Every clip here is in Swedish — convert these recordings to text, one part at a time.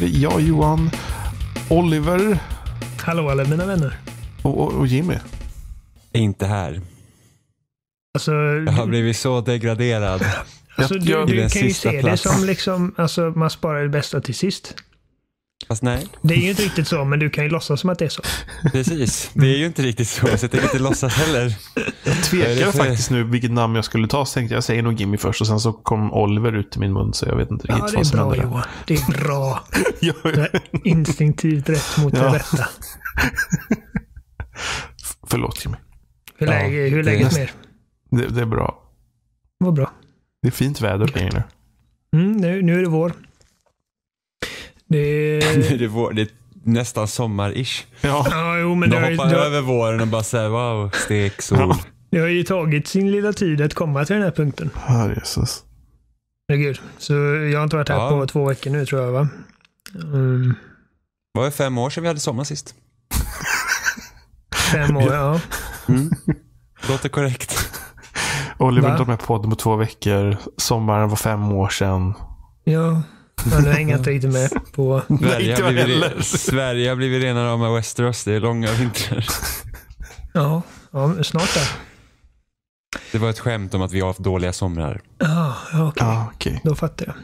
vi jag, Johan, Oliver. Hallå alla mina vänner. Och, och, och Jimmy. Inte här. Alltså, jag har blivit så degraderad. Alltså, du, du, kan ju se plats. det som liksom, alltså, man sparar det bästa till sist. Fast nej. Det är ju inte riktigt så, men du kan ju låtsas som att det är så. Precis. Det är ju inte riktigt så, så jag tänker inte låtsas heller. Jag tvekar faktiskt nu vilket namn jag skulle ta, så tänkte jag säger nog Jimmy först och sen så kom Oliver ut i min mun så jag vet inte riktigt vad som hände. det är bra Johan. Det är bra. det är instinktivt rätt mot ja. det rätta. Förlåt Jimmy. Hur, ja, hur är det näst... med det, det är bra. Vad bra. Det är fint väder längre nu. Mm, nu. Nu är det vår. Det är... det är, vår, det är nästan sommar-ish. Ja. ja, jo, men De det hoppar ju, över våren och bara säger wow, stek, sol. Ja. Det har ju tagit sin lilla tid att komma till den här punkten. Herrejösses. Herregud. Så jag har inte varit här ja. på två veckor nu tror jag va? Mm. Det var ju fem år sedan vi hade sommar sist. fem år, ja. Mm. Låter korrekt. Oliver, har varit med är podden på två veckor. Sommaren var fem år sedan. Ja, Ja, nu hänger jag inte riktigt med på... Sverige, har blivit, Sverige har blivit renare av Westeros. Det är långa vintrar. Ja, ja snart där. Det var ett skämt om att vi har haft dåliga somrar. ja, okej. Okay. Ah, okay. Då fattar jag.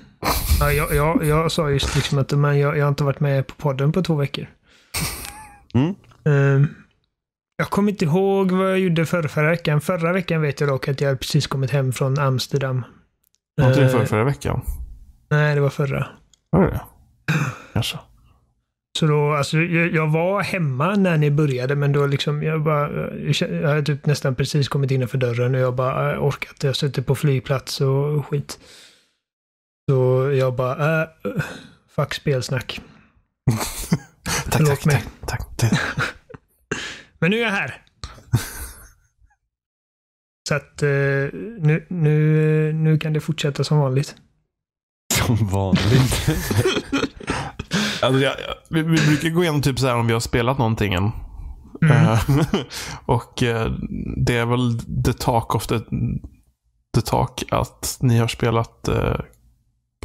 Ja, jag, jag, jag sa just liksom att men jag, jag har inte varit med på podden på två veckor. Mm. Um, jag kommer inte ihåg vad jag gjorde förra, förra veckan. Förra veckan vet jag dock att jag precis kommit hem från Amsterdam. Var inte det förra, ehm, förra veckan? Nej, det var förra. Var det det? Kanske. Så då, alltså, jag, jag, var hemma när ni började, men då liksom, jag bara, jag hade typ nästan precis kommit innanför dörren och jag bara, äh, jag orkade inte, jag sitter på flygplats och skit. Så jag bara, äh, äh fuck spelsnack. tack, tack, mig. tack, tack, tack. men nu är jag här. Så att eh, nu, nu, nu kan det fortsätta som vanligt som vanligt. alltså, jag, vi, vi, brukar gå igenom typ så här om vi har spelat någonting än. Mm. Eh, och eh, det är väl the talk of the, the talk att ni har spelat uh,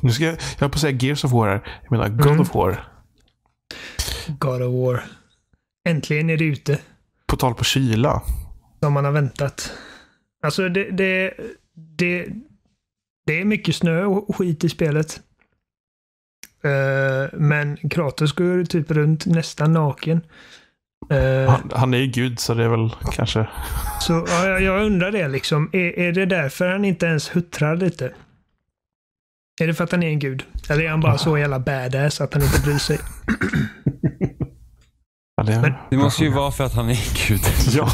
nu ska jag, jag höll på att säga Gears of War här. Jag menar God mm. of War. God of War. Äntligen är det ute. På tal på kyla. Som man har väntat. Alltså det, det, det, det är mycket snö och skit i spelet. Uh, men Kratos går typ runt nästan naken. Uh, han, han, är ju gud så det är väl kanske... Så ja, jag undrar det liksom. Är, är det därför han inte ens huttrar lite? Är det för att han är en gud? Eller är han bara så jävla badass att han inte bryr sig? Ja, det, är... men... det måste ju vara för att han är en gud. ja,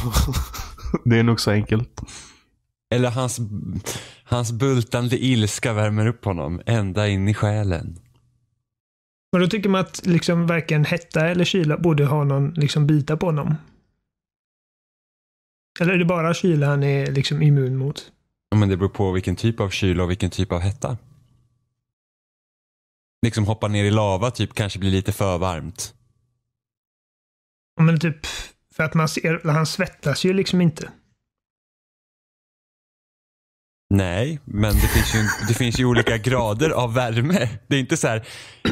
det är nog så enkelt. Eller hans, hans bultande ilska värmer upp honom ända in i själen. Men då tycker man att liksom varken hetta eller kyla borde ha någon liksom bita på honom. Eller är det bara kyla han är liksom immun mot? Ja, men det beror på vilken typ av kyla och vilken typ av hetta. Liksom hoppa ner i lava typ kanske blir lite för varmt. Ja, men typ för att man ser, han svettas ju liksom inte. Nej, men det finns, ju, det finns ju olika grader av värme. Det är inte så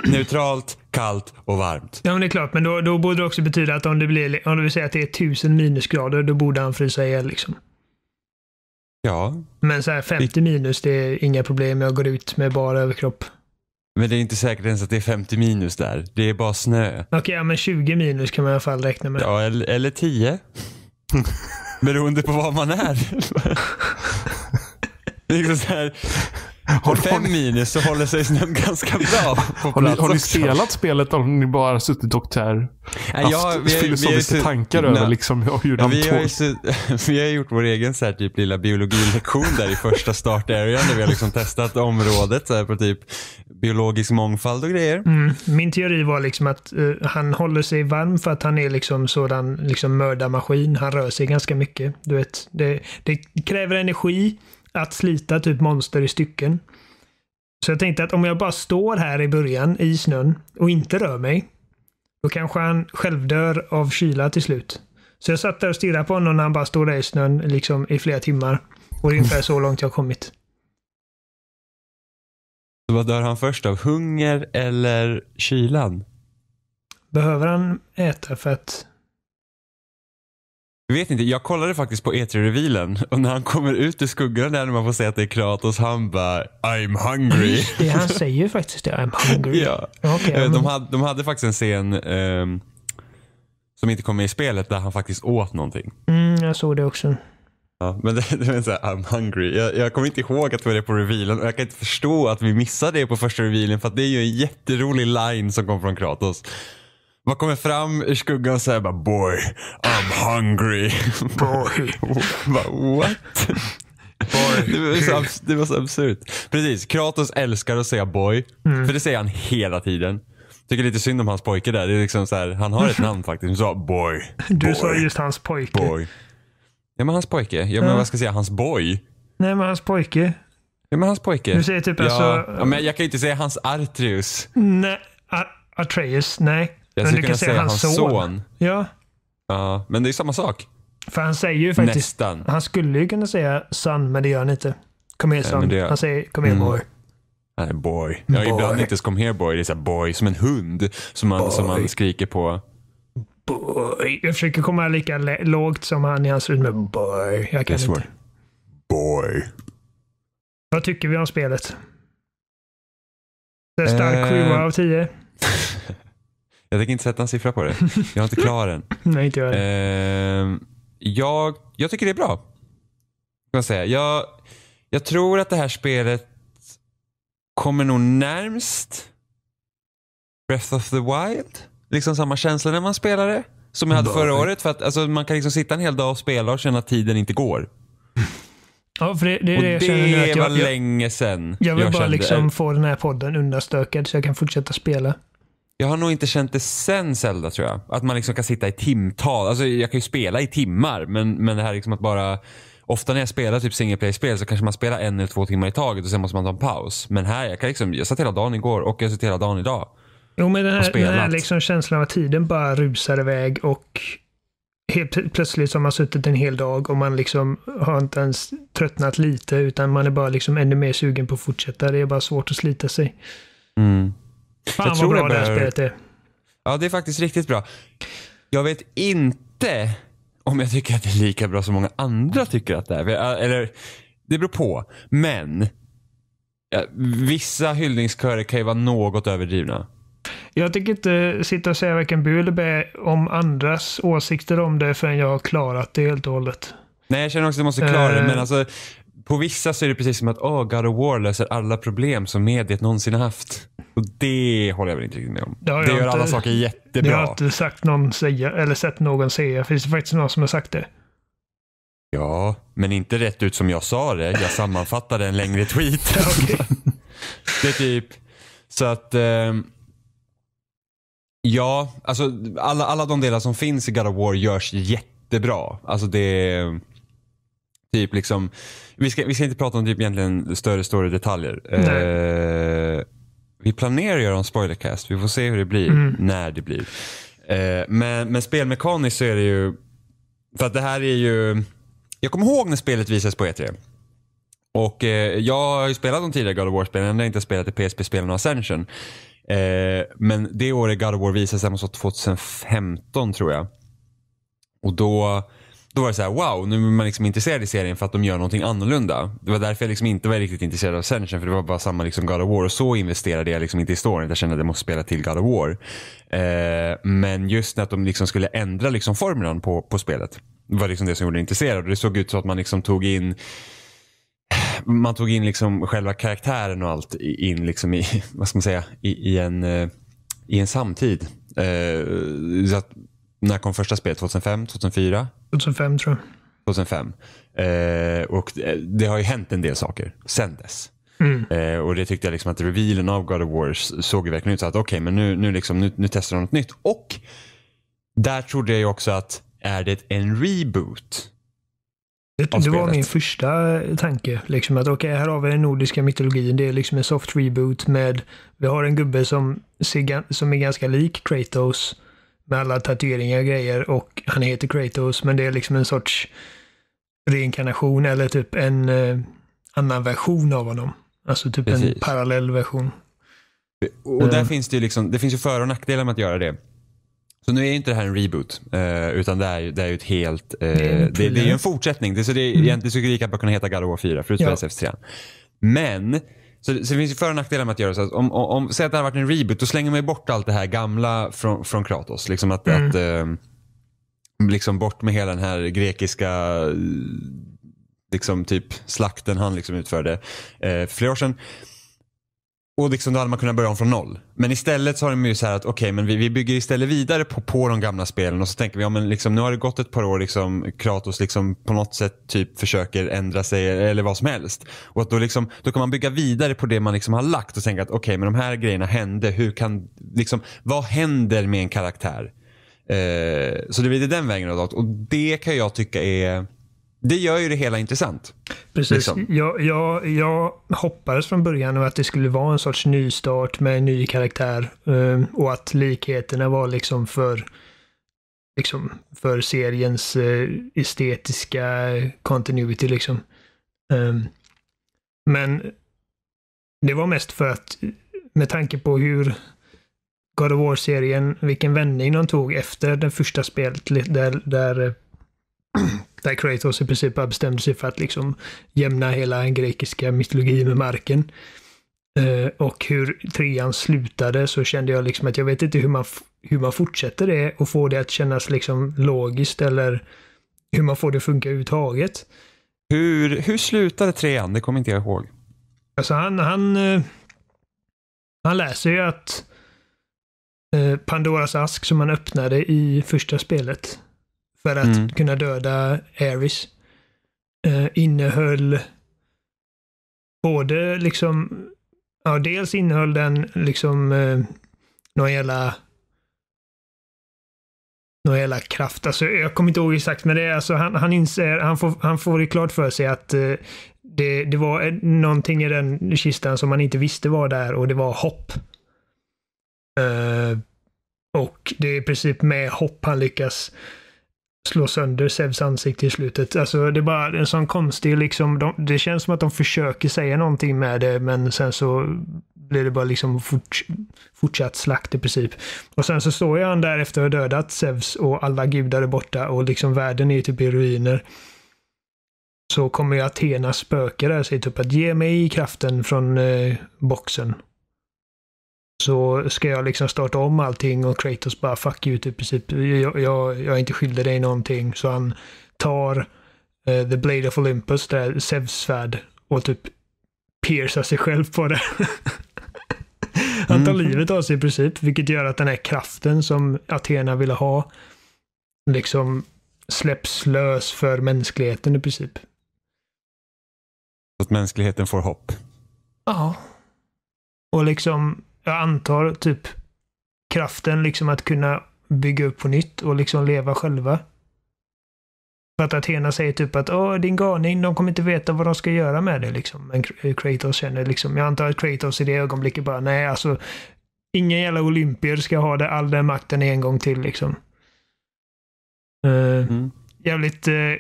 neutralt, kallt och varmt. Ja, men det är klart. Men då, då borde det också betyda att om, det blir, om du vill säga att det är 1000 minusgrader, då borde han frysa ihjäl. Liksom. Ja. Men så här 50 minus, det är inga problem. Jag går ut med bara överkropp. Men det är inte säkert ens att det är 50 minus där. Det är bara snö. Okej, okay, ja, men 20 minus kan man i alla fall räkna med. Ja, eller, eller 10. Beroende på var man är. liksom så här, har fem minus så håller sig snön ganska bra på plats. Har ni, har ni spelat spelet om ni bara suttit och här, Nej, ja, haft vi har, filosofiska vi har, tankar nej, över liksom, hur de vi, har så, vi har gjort vår egen så här, typ, lilla biologilektion där i första start area där vi har liksom testat området så här, på typ biologisk mångfald och grejer. Mm. Min teori var liksom att uh, han håller sig varm för att han är liksom sådan liksom mördarmaskin. Han rör sig ganska mycket. Du vet, det, det kräver energi att slita typ monster i stycken. Så jag tänkte att om jag bara står här i början i snön och inte rör mig, då kanske han självdör av kyla till slut. Så jag satt där och stirrade på honom när han bara stod där i snön liksom i flera timmar. Och det är ungefär så långt jag har kommit. vad dör han först av? Hunger eller kylan? Behöver han äta för att jag vet inte, jag kollade faktiskt på E3-revealen och när han kommer ut ur skuggan där när man får se att det är Kratos, han bara I'm hungry. det, han säger ju faktiskt det. I'm hungry. ja. Okay, eh, de, hade, de hade faktiskt en scen um, som inte kom med i spelet där han faktiskt åt någonting. Mm, jag såg det också. Ja, men det, det var så här, I'm hungry. Jag, jag, kommer inte ihåg att det var det på revealen och jag kan inte förstå att vi missade det på första revealen för att det är ju en jätterolig line som kom från Kratos man kommer fram ur skuggan och säger bara boy, I'm hungry. Boy. bara, what? Boy. Det var, så det så absurt. Precis, Kratos älskar att säga boy. Mm. För det säger han hela tiden. Tycker lite synd om hans pojke där. Det är liksom så här, han har ett namn faktiskt. sa boy. Du sa just hans pojke. Boy. Ja men hans pojke. Ja, ja. men vad ska jag säga? Hans boy. Nej men hans pojke. Ja men hans pojke. Du säger typ ja, alltså... Ja men jag kan ju inte säga hans Artrius. Nej. Atreus, nej. Jag skulle kunna säga hans son. son. Ja. Ja, men det är samma sak. För han säger ju faktiskt... Nästan. Han skulle ju kunna säga son, men det gör han inte. Kom här son. Det... Han säger kom här mm. boy. Han är boy. Ja, boy. ibland inte ens kom här boy. Det är så boy, som en hund som man, som man skriker på. Boy. Jag försöker komma lika lågt som han i hans rytm med boy. Jag kan inte. Boy. Vad tycker vi om spelet? Det är stark eh... av 10. Jag tänker inte sätta en siffra på det. Jag har inte klar än. Nej, inte jag eh, jag, jag tycker det är bra. jag, säga. Jag, jag tror att det här spelet kommer nog närmst Breath of the Wild. Liksom samma känsla när man spelar det. Som jag hade förra året. För att, alltså, man kan liksom sitta en hel dag och spela och känna att tiden inte går. Ja, för det, det är och det jag känner nu. Att jag, var länge sedan. Jag vill jag bara kände, liksom få den här podden undanstökad så jag kan fortsätta spela. Jag har nog inte känt det sen Zelda tror jag. Att man liksom kan sitta i timtal. Alltså jag kan ju spela i timmar men, men det här liksom att bara Ofta när jag spelar typ single player spel så kanske man spelar en eller två timmar i taget och sen måste man ta en paus. Men här, jag, kan liksom, jag satt hela dagen igår och jag satt hela dagen idag. Jo, men den här, den här liksom känslan av att tiden bara rusar iväg och helt plötsligt så har man suttit en hel dag och man liksom har inte ens tröttnat lite utan man är bara liksom ännu mer sugen på att fortsätta. Det är bara svårt att slita sig. Mm. Fan jag vad bra det här spelet är. Ja, det är faktiskt riktigt bra. Jag vet inte om jag tycker att det är lika bra som många andra tycker att det är. Eller, det beror på. Men vissa hyllningskörer kan ju vara något överdrivna. Jag tänker inte sitta och säga varken bu eller bä om andras åsikter om det förrän jag har klarat det helt och hållet. Nej, jag känner också att jag måste klara uh, det, eh. men alltså på vissa så är det precis som att oh, God of War löser alla problem som mediet någonsin har haft. Och det håller jag väl inte riktigt med om. Det, det gör inte, alla saker jättebra. Det har inte sagt någon säga, eller sett någon säga. Finns det faktiskt någon som har sagt det? Ja, men inte rätt ut som jag sa det. Jag sammanfattade en längre tweet. det är typ, så att... Eh, ja, alltså alla, alla de delar som finns i God of War görs jättebra. Alltså det... Typ liksom, vi, ska, vi ska inte prata om typ egentligen större, större detaljer. Eh, vi planerar att göra en spoilercast. Vi får se hur det blir, mm. när det blir. Eh, men, men spelmekaniskt så är det ju, för att det här är ju, jag kommer ihåg när spelet visades på E3. Och eh, jag har ju spelat de tidigare God of War-spelen, jag har inte spelat i PSP-spelen och Ascension. Eh, men det året God of War visades, det måste 2015 tror jag. Och då då var det såhär, wow, nu är man liksom intresserad i serien för att de gör någonting annorlunda. Det var därför jag liksom inte var riktigt intresserad av Ascension för det var bara samma liksom God of War och så investerade jag liksom inte i storyn. Jag kände att jag måste spela till God of War. Eh, men just när att de liksom skulle ändra liksom formulan på, på spelet var liksom det som gjorde mig intresserad. Det såg ut så att man liksom tog in man tog in liksom själva karaktären och allt in liksom i, vad ska man säga, i, i en, eh, i en samtid. Eh, så att när kom första spelet? 2005? 2004? 2005 tror jag. 2005. Eh, och eh, det har ju hänt en del saker sen dess. Mm. Eh, och det tyckte jag liksom att revealen av God of Wars såg ju verkligen ut så att okej, okay, men nu, nu, liksom, nu, nu testar de något nytt. Och där trodde jag ju också att är det en reboot? Det, det var min första tanke. Liksom att okej, okay, här har vi den nordiska mytologin. Det är liksom en soft reboot med, vi har en gubbe som, ser, som är ganska lik Kratos med alla tatueringar och grejer och han heter Kratos, men det är liksom en sorts reinkarnation eller typ en eh, annan version av honom. Alltså typ Precis. en parallell version. Och där mm. finns det ju liksom, det finns ju för och nackdelar med att göra det. Så nu är ju inte det här en reboot, eh, utan det är, det är ju ett helt... Eh, det, är det, det, är ju en fortsättning. Det, så det, mm. Egentligen skulle det lika bra kunna heta God of War 4, förutom ja. SF3. Men så, så det finns ju för och nackdelar med att göra så. Att om, om, om, säg att det hade varit en reboot, då slänger man ju bort allt det här gamla från, från Kratos. Liksom att, mm. att eh, liksom bort med hela den här grekiska liksom typ slakten han liksom utförde eh, för flera år sedan. Och liksom då hade man kunnat börja om från noll. Men istället så har de ju så här att okej, okay, men vi, vi bygger istället vidare på, på de gamla spelen och så tänker vi, ja men liksom, nu har det gått ett par år, liksom, Kratos liksom på något sätt typ försöker ändra sig eller vad som helst. Och att då, liksom, då kan man bygga vidare på det man liksom har lagt och tänka att okej, okay, men de här grejerna hände, hur kan, liksom, vad händer med en karaktär? Eh, så det blir den vägen och det kan jag tycka är det gör ju det hela intressant. Precis. Liksom. Jag, jag, jag hoppades från början att det skulle vara en sorts nystart med en ny karaktär ehm, och att likheterna var liksom för, liksom för seriens eh, estetiska continuity. Liksom. Ehm, men det var mest för att med tanke på hur God of War-serien, vilken vändning de tog efter det första spelet, där, där där Kratos i princip bara bestämde sig för att liksom jämna hela den grekiska mytologin med marken. Uh, och hur trean slutade så kände jag liksom att jag vet inte hur man, hur man fortsätter det och får det att kännas liksom logiskt eller hur man får det att funka överhuvudtaget. Hur, hur slutade trean? Det kommer inte jag ihåg. Alltså han, han, eh, han läser ju att eh, Pandoras ask som han öppnade i första spelet för att mm. kunna döda Aris. Eh, innehöll både liksom, ja dels innehöll den liksom eh, någon jävla någon jävla kraft. Alltså, jag kommer inte ihåg exakt men det är alltså han, han inser, han får, han får det klart för sig att eh, det, det var eh, någonting i den kistan som man inte visste var där och det var hopp. Eh, och det är i princip med hopp han lyckas slå sönder Sevs ansikte i slutet. Alltså det är bara en sån konstig liksom, de, det känns som att de försöker säga någonting med det men sen så blir det bara liksom fort, fortsatt slakt i princip. Och sen så står ju han där efter att ha dödat Zeus och alla gudar är borta och liksom världen är typ i ruiner. Så kommer ju Athenas spöke där och säger typ att ge mig kraften från eh, boxen. Så ska jag liksom starta om allting och Kratos bara fuck you, typ, i princip. Jag, jag, jag är inte skyldig dig någonting. Så han tar uh, the blade of Olympus, det där Zeus svärd och typ piercar sig själv på det. han tar mm. livet av sig i princip, vilket gör att den här kraften som Athena ville ha liksom släpps lös för mänskligheten i princip. Att mänskligheten får hopp? Ja. Och liksom jag antar typ kraften liksom att kunna bygga upp på nytt och liksom leva själva. För att Athena säger typ att Åh, din galning, de kommer inte veta vad de ska göra med det liksom. Men eh, Kratos känner liksom, jag antar att Kratos i det ögonblicket bara nej alltså ingen jävla olympier ska ha det, all den makten en gång till liksom. Uh, mm. Jävligt uh,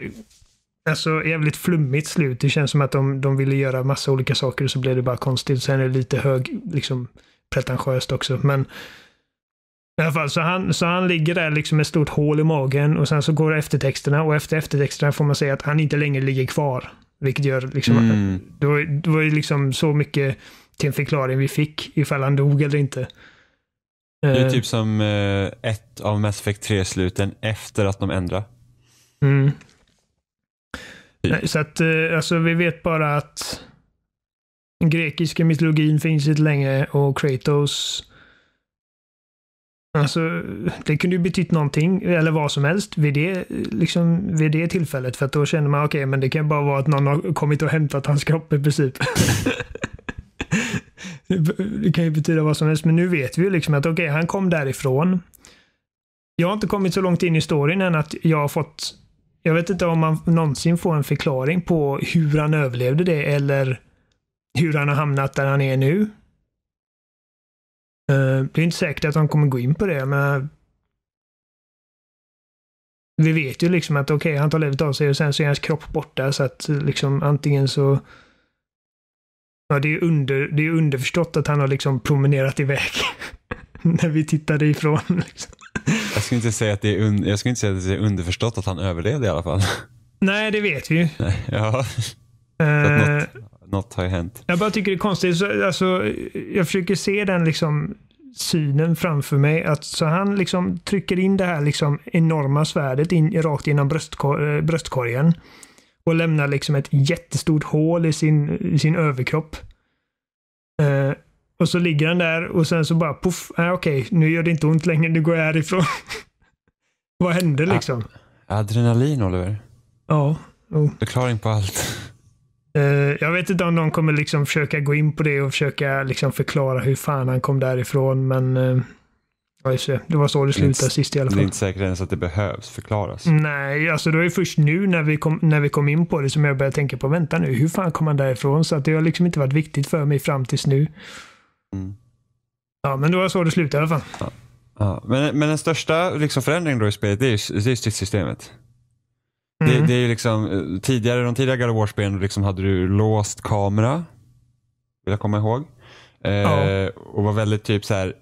alltså, jävligt flummigt slut. Det känns som att de, de ville göra massa olika saker och så blev det bara konstigt. Sen är det lite hög liksom pretentiöst också. Men i alla fall, så han, så han ligger där liksom med ett stort hål i magen och sen så går eftertexterna och efter eftertexterna får man säga att han inte längre ligger kvar. Vilket gör liksom, mm. det, var, det var liksom så mycket till en förklaring vi fick ifall han dog eller inte. Det är eh. typ som eh, ett av Mass Effect 3-sluten efter att de ändrade. Mm. Typ. Så att, eh, alltså vi vet bara att den grekiska mytologin finns inte längre och Kratos Alltså, det kunde ju betytt någonting eller vad som helst vid det, liksom, vid det tillfället för att då känner man okej, okay, men det kan bara vara att någon har kommit och hämtat hans kropp i princip. det kan ju betyda vad som helst, men nu vet vi ju liksom att okej, okay, han kom därifrån. Jag har inte kommit så långt in i storyn än att jag har fått, jag vet inte om man någonsin får en förklaring på hur han överlevde det eller hur han har hamnat där han är nu. Eh, det är inte säkert att han kommer gå in på det, men vi vet ju liksom att okej, okay, han tar livet av sig och sen så är hans kropp borta så att liksom antingen så Ja, det är, under, det är underförstått att han har liksom promenerat iväg när vi tittade ifrån. Liksom. Jag skulle inte säga att det är, un, jag skulle inte säga att det är underförstått att han överlevde i alla fall. Nej, det vet vi ju. Nej, ja. Eh, något har ju hänt. Jag bara tycker det är konstigt. alltså, jag försöker se den liksom synen framför mig. Att, så han liksom trycker in det här liksom enorma svärdet in, rakt genom bröstkor eh, bröstkorgen. Och lämnar liksom ett jättestort hål i sin, i sin överkropp. Eh, och så ligger han där och sen så bara poff, äh, ah, okej, okay, nu gör det inte ont längre, nu går jag härifrån. Vad hände ah, liksom? Adrenalin, Oliver. Ja. Oh. Förklaring på allt. Eh, jag vet inte om de kommer liksom försöka gå in på det och försöka liksom förklara hur fan han kom därifrån, men eh, det var så det slutade det sist i alla fall. Det är inte säkert ens att det behövs förklaras. Mm, nej, alltså det var ju först nu när vi, kom, när vi kom in på det som jag började tänka på, vänta nu, hur fan kom han därifrån? Så att det har liksom inte varit viktigt för mig fram tills nu. Mm. Ja, men det var så det slutade i alla fall. Ja. ja. Men, men den största liksom förändringen då i spelet, det är ju stridssystemet. Mm. Det, det, är ju liksom, eh, tidigare, de tidigare God of War-spelen liksom hade du låst kamera. Vill jag komma ihåg. Eh, oh. Och var väldigt typ så här,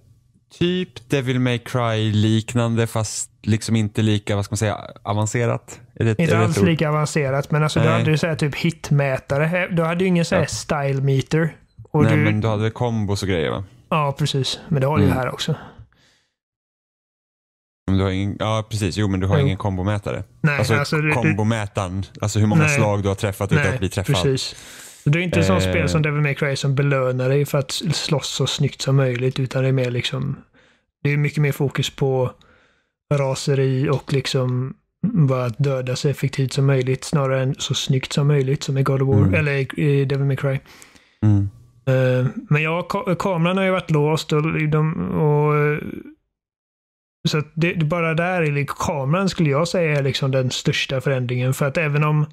typ Devil May Cry-liknande fast liksom inte lika, vad ska man säga, avancerat? Är det, inte är alls lika avancerat, men alltså du hade ju så här typ hitmätare. Eh, du hade ju ingen så här ja. style meter. Och Nej, du... men du hade kombos och grejer va? Ja, precis. Men det har du mm. ju här också. Men du har ingen, ja, precis. Jo, men du har jo. ingen kombomätare. Nej, alltså, alltså kombomätaren, alltså hur många nej, slag du har träffat utan att bli träffad. Precis. Det är inte ett eh, sånt spel eh. som Devil May Cry som belönar dig för att slåss så snyggt som möjligt, utan det är mer liksom... Det är mycket mer fokus på raseri och liksom bara att döda så effektivt som möjligt snarare än så snyggt som möjligt som i God of War, mm. eller i Devil May Cry. Mm. Eh, men ja, kameran har ju varit låst och, de, och så det, bara där i liksom, kameran skulle jag säga är liksom den största förändringen. För att även om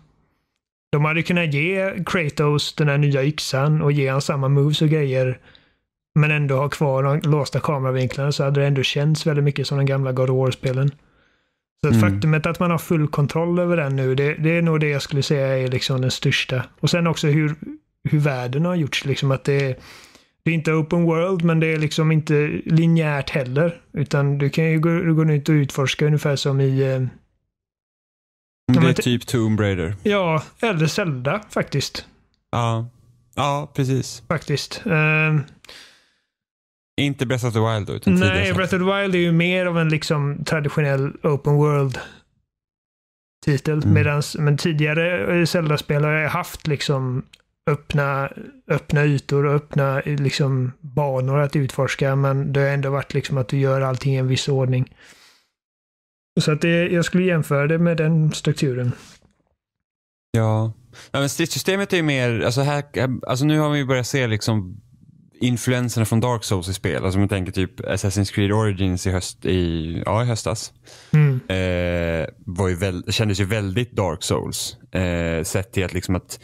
de hade kunnat ge Kratos den här nya yxan och ge honom samma moves och grejer. Men ändå ha kvar de låsta kameravinklarna så hade det ändå känts väldigt mycket som den gamla God of War-spelen. Så att mm. faktumet att man har full kontroll över den nu, det, det, är nog det jag skulle säga är liksom den största. Och sen också hur, hur världen har gjorts. Liksom att det det är inte open world, men det är liksom inte linjärt heller. Utan du kan ju gå, gå ut och utforska ungefär som i... Eh, det är typ Tomb Raider. Ja, eller Zelda faktiskt. Ja, ja precis. Faktiskt. Eh, inte Breath of the Wild då? Utan Nej, tidigare. Breath of the Wild är ju mer av en liksom traditionell open world titel. Mm. Medans, men tidigare eh, Zelda-spel har jag haft liksom öppna, öppna ytor och öppna liksom, banor att utforska, men det har ändå varit liksom att du gör allting i en viss ordning. Så att det, jag skulle jämföra det med den strukturen. Ja, ja men stridssystemet är ju mer, alltså, här, alltså nu har vi börjat se liksom influenserna från Dark Souls i spel. Alltså man tänker typ Assassin's Creed Origins i, höst, i, ja, i höstas. Mm. Eh, väl, kändes ju väldigt Dark Souls. Eh, sett till att, liksom att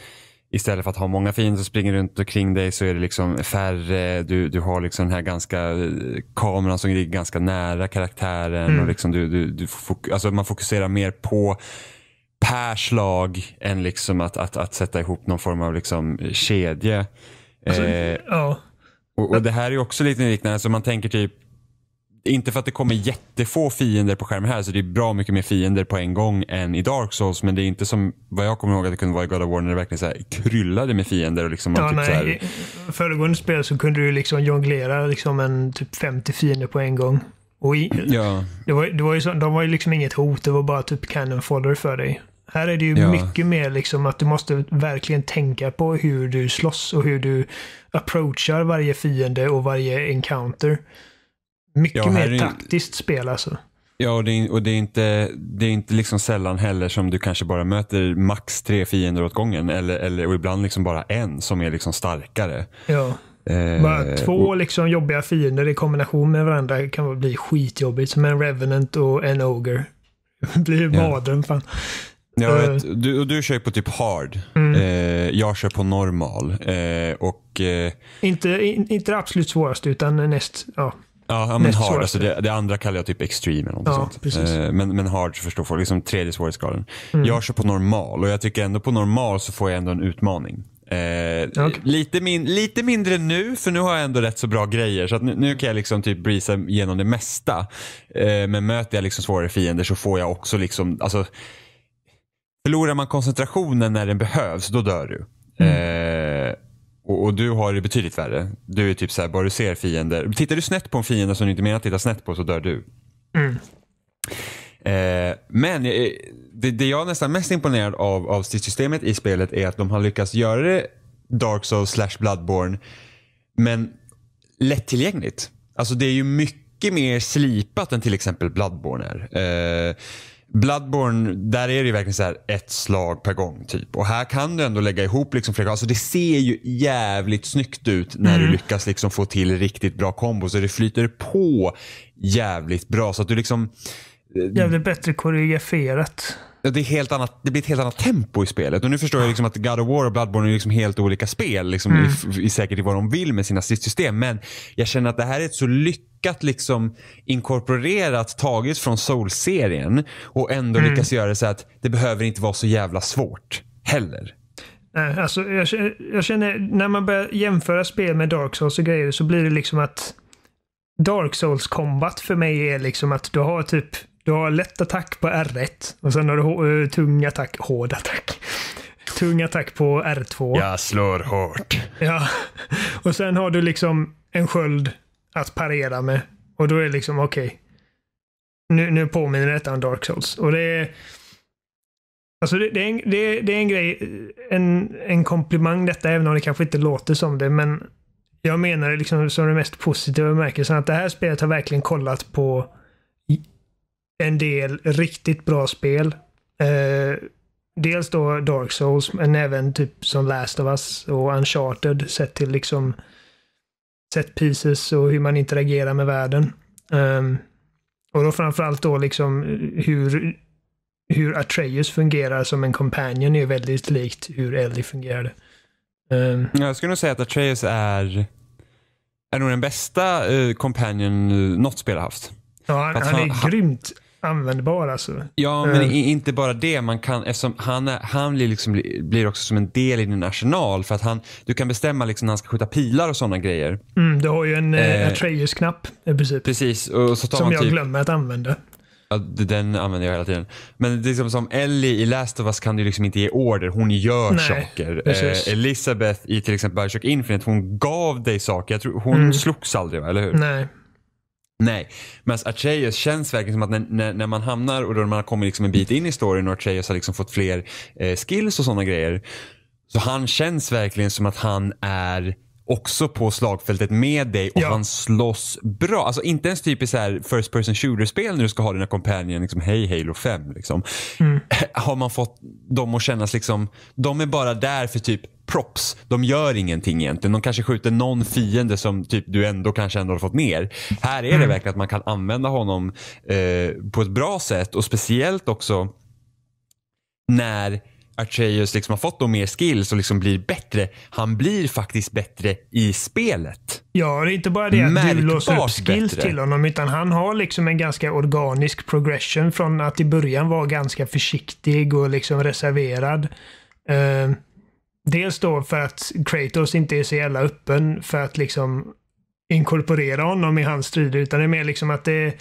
istället för att ha många fiender som springer runt omkring dig så är det liksom färre. Du, du har liksom den här ganska eh, kameran som ligger ganska nära karaktären. Mm. Och liksom du, du, du fok alltså man fokuserar mer på per slag än liksom att, att, att sätta ihop någon form av liksom kedja. Alltså, eh, ja. och, och, det här är också lite liknande. Alltså man tänker typ inte för att det kommer jättefå fiender på skärmen här, så det är bra mycket mer fiender på en gång än i Dark Souls. Men det är inte som vad jag kommer ihåg att det kunde vara i God of War när det verkligen så här kryllade med fiender. Och liksom ja, typ nej, så här... I föregående spel så kunde du liksom jonglera liksom en typ 50 fiender på en gång. Och i, ja. det var, det var ju så, de var ju liksom inget hot, det var bara typ cannon fodder för dig. Här är det ju ja. mycket mer liksom att du måste verkligen tänka på hur du slåss och hur du approachar varje fiende och varje encounter. Mycket ja, mer taktiskt in... spel alltså. Ja, och, det är, och det är, inte, det är inte liksom sällan heller som du kanske bara möter max tre fiender åt gången. Eller, eller, och ibland liksom bara en som är liksom starkare. Ja. Eh, bara två och... liksom jobbiga fiender i kombination med varandra kan bli skitjobbigt. Som en Revenant och en oger. Det blir ja. mardröm fan. Jag eh. vet, du, du kör på typ hard. Mm. Eh, jag kör på normal. Eh, och, eh, inte, in, inte det absolut svåraste utan näst, ja, Ja, men hard. Alltså det, det, andra kallar jag typ extreme eller något ja, sånt. Precis. Eh, men, men hard förstår folk, liksom tredje svårighetsgraden. Mm. Jag kör på normal och jag tycker ändå på normal så får jag ändå en utmaning. Eh, okay. lite, min, lite mindre nu, för nu har jag ändå rätt så bra grejer. Så nu, nu, kan jag liksom typ brisa igenom det mesta. Eh, men möter jag liksom svårare fiender så får jag också liksom, alltså, förlorar man koncentrationen när den behövs, då dör du. Mm. Eh, och, och, du har det betydligt värre. Du är typ så här, bara du ser fiender. Tittar du snett på en fiende som du inte menar att titta snett på så dör du. Mm. Eh, men eh, det, det jag är nästan mest imponerad av, av stridssystemet i spelet är att de har lyckats göra det Dark Souls slash Bloodborne men lättillgängligt. Alltså det är ju mycket mer slipat än till exempel Bloodborne är. Eh, Bloodborne, där är det ju verkligen så här ett slag per gång. typ. Och här kan du ändå lägga ihop liksom flera. Alltså det ser ju jävligt snyggt ut när mm. du lyckas liksom få till riktigt bra kombos och det flyter på jävligt bra. Så att du liksom... Eh, jävligt bättre koreograferat. Det, är helt annat, det blir ett helt annat tempo i spelet. Och Nu förstår jag liksom att God of War och Bloodborne är liksom helt olika spel. Liksom mm. i, i, säkert i vad de vill med sina system. Men jag känner att det här är ett så lyckat lyckat liksom inkorporerat, tagit från Soul-serien och ändå mm. lyckats göra det så att det behöver inte vara så jävla svårt heller. Alltså, jag, jag känner, när man börjar jämföra spel med Dark Souls och grejer så blir det liksom att Dark Souls combat för mig är liksom att du har typ, du har lätt attack på R1 och sen har du eh, tung attack, hård attack tung attack på R2. Jag slår hårt. Ja. Och sen har du liksom en sköld att parera med. Och då är det liksom okej. Okay, nu, nu påminner detta om Dark Souls. Och det är, alltså det, det, är en, det, det, är en grej, en, en komplimang detta, även om det kanske inte låter som det. Men jag menar det liksom som det mest positiva bemärkelsen att det här spelet har verkligen kollat på en del riktigt bra spel. Eh, dels då Dark Souls, men även typ som Last of Us och Uncharted sett till liksom set pieces och hur man interagerar med världen. Um, och då framförallt då liksom hur, hur Atreus fungerar som en companion är väldigt likt hur Ellie fungerade. Um, jag skulle nog säga att Atreus är, är nog den bästa uh, companion något spel har haft. Ja, han, han, han är grymt användbar alltså. Ja, men uh. inte bara det. Man kan, eftersom han, är, han blir, liksom, blir också som en del i din arsenal. För att han, du kan bestämma liksom när han ska skjuta pilar och sådana grejer. Mm, du har ju en eh, eh, Atreus-knapp i princip. Precis. Och så tar som man jag typ- glömmer att använda. Ja, den använder jag hela tiden. Men liksom som Ellie i Last of Us kan du liksom inte ge order. Hon gör Nej, saker. Eh, Elizabeth i till exempel Bioshock Infinite, hon gav dig saker. Jag tror, hon mm. slogs aldrig, eller hur? Nej. Nej, men Atreus känns verkligen som att när, när, när, man hamnar och då man har kommit liksom en bit in i storyn och Atreus har liksom fått fler eh, skills och sådana grejer. Så han känns verkligen som att han är också på slagfältet med dig och ja. han slåss bra. Alltså inte ens typiskt så här first person shooter-spel när du ska ha dina companion, liksom, hej Halo 5. Liksom. Mm. Har man fått dem att kännas liksom, de är bara där för typ props. De gör ingenting egentligen. De kanske skjuter någon fiende som typ du ändå kanske ändå har fått ner. Här är det mm. verkligen att man kan använda honom eh, på ett bra sätt och speciellt också när Atreus liksom har fått mer skills och liksom blir bättre. Han blir faktiskt bättre i spelet. Ja, det är inte bara det att du låser upp skills bättre. till honom, utan han har liksom en ganska organisk progression från att i början vara ganska försiktig och liksom reserverad. Uh, Dels då för att Kratos inte är så jävla öppen för att liksom inkorporera honom i hans strider, utan det är mer liksom att det,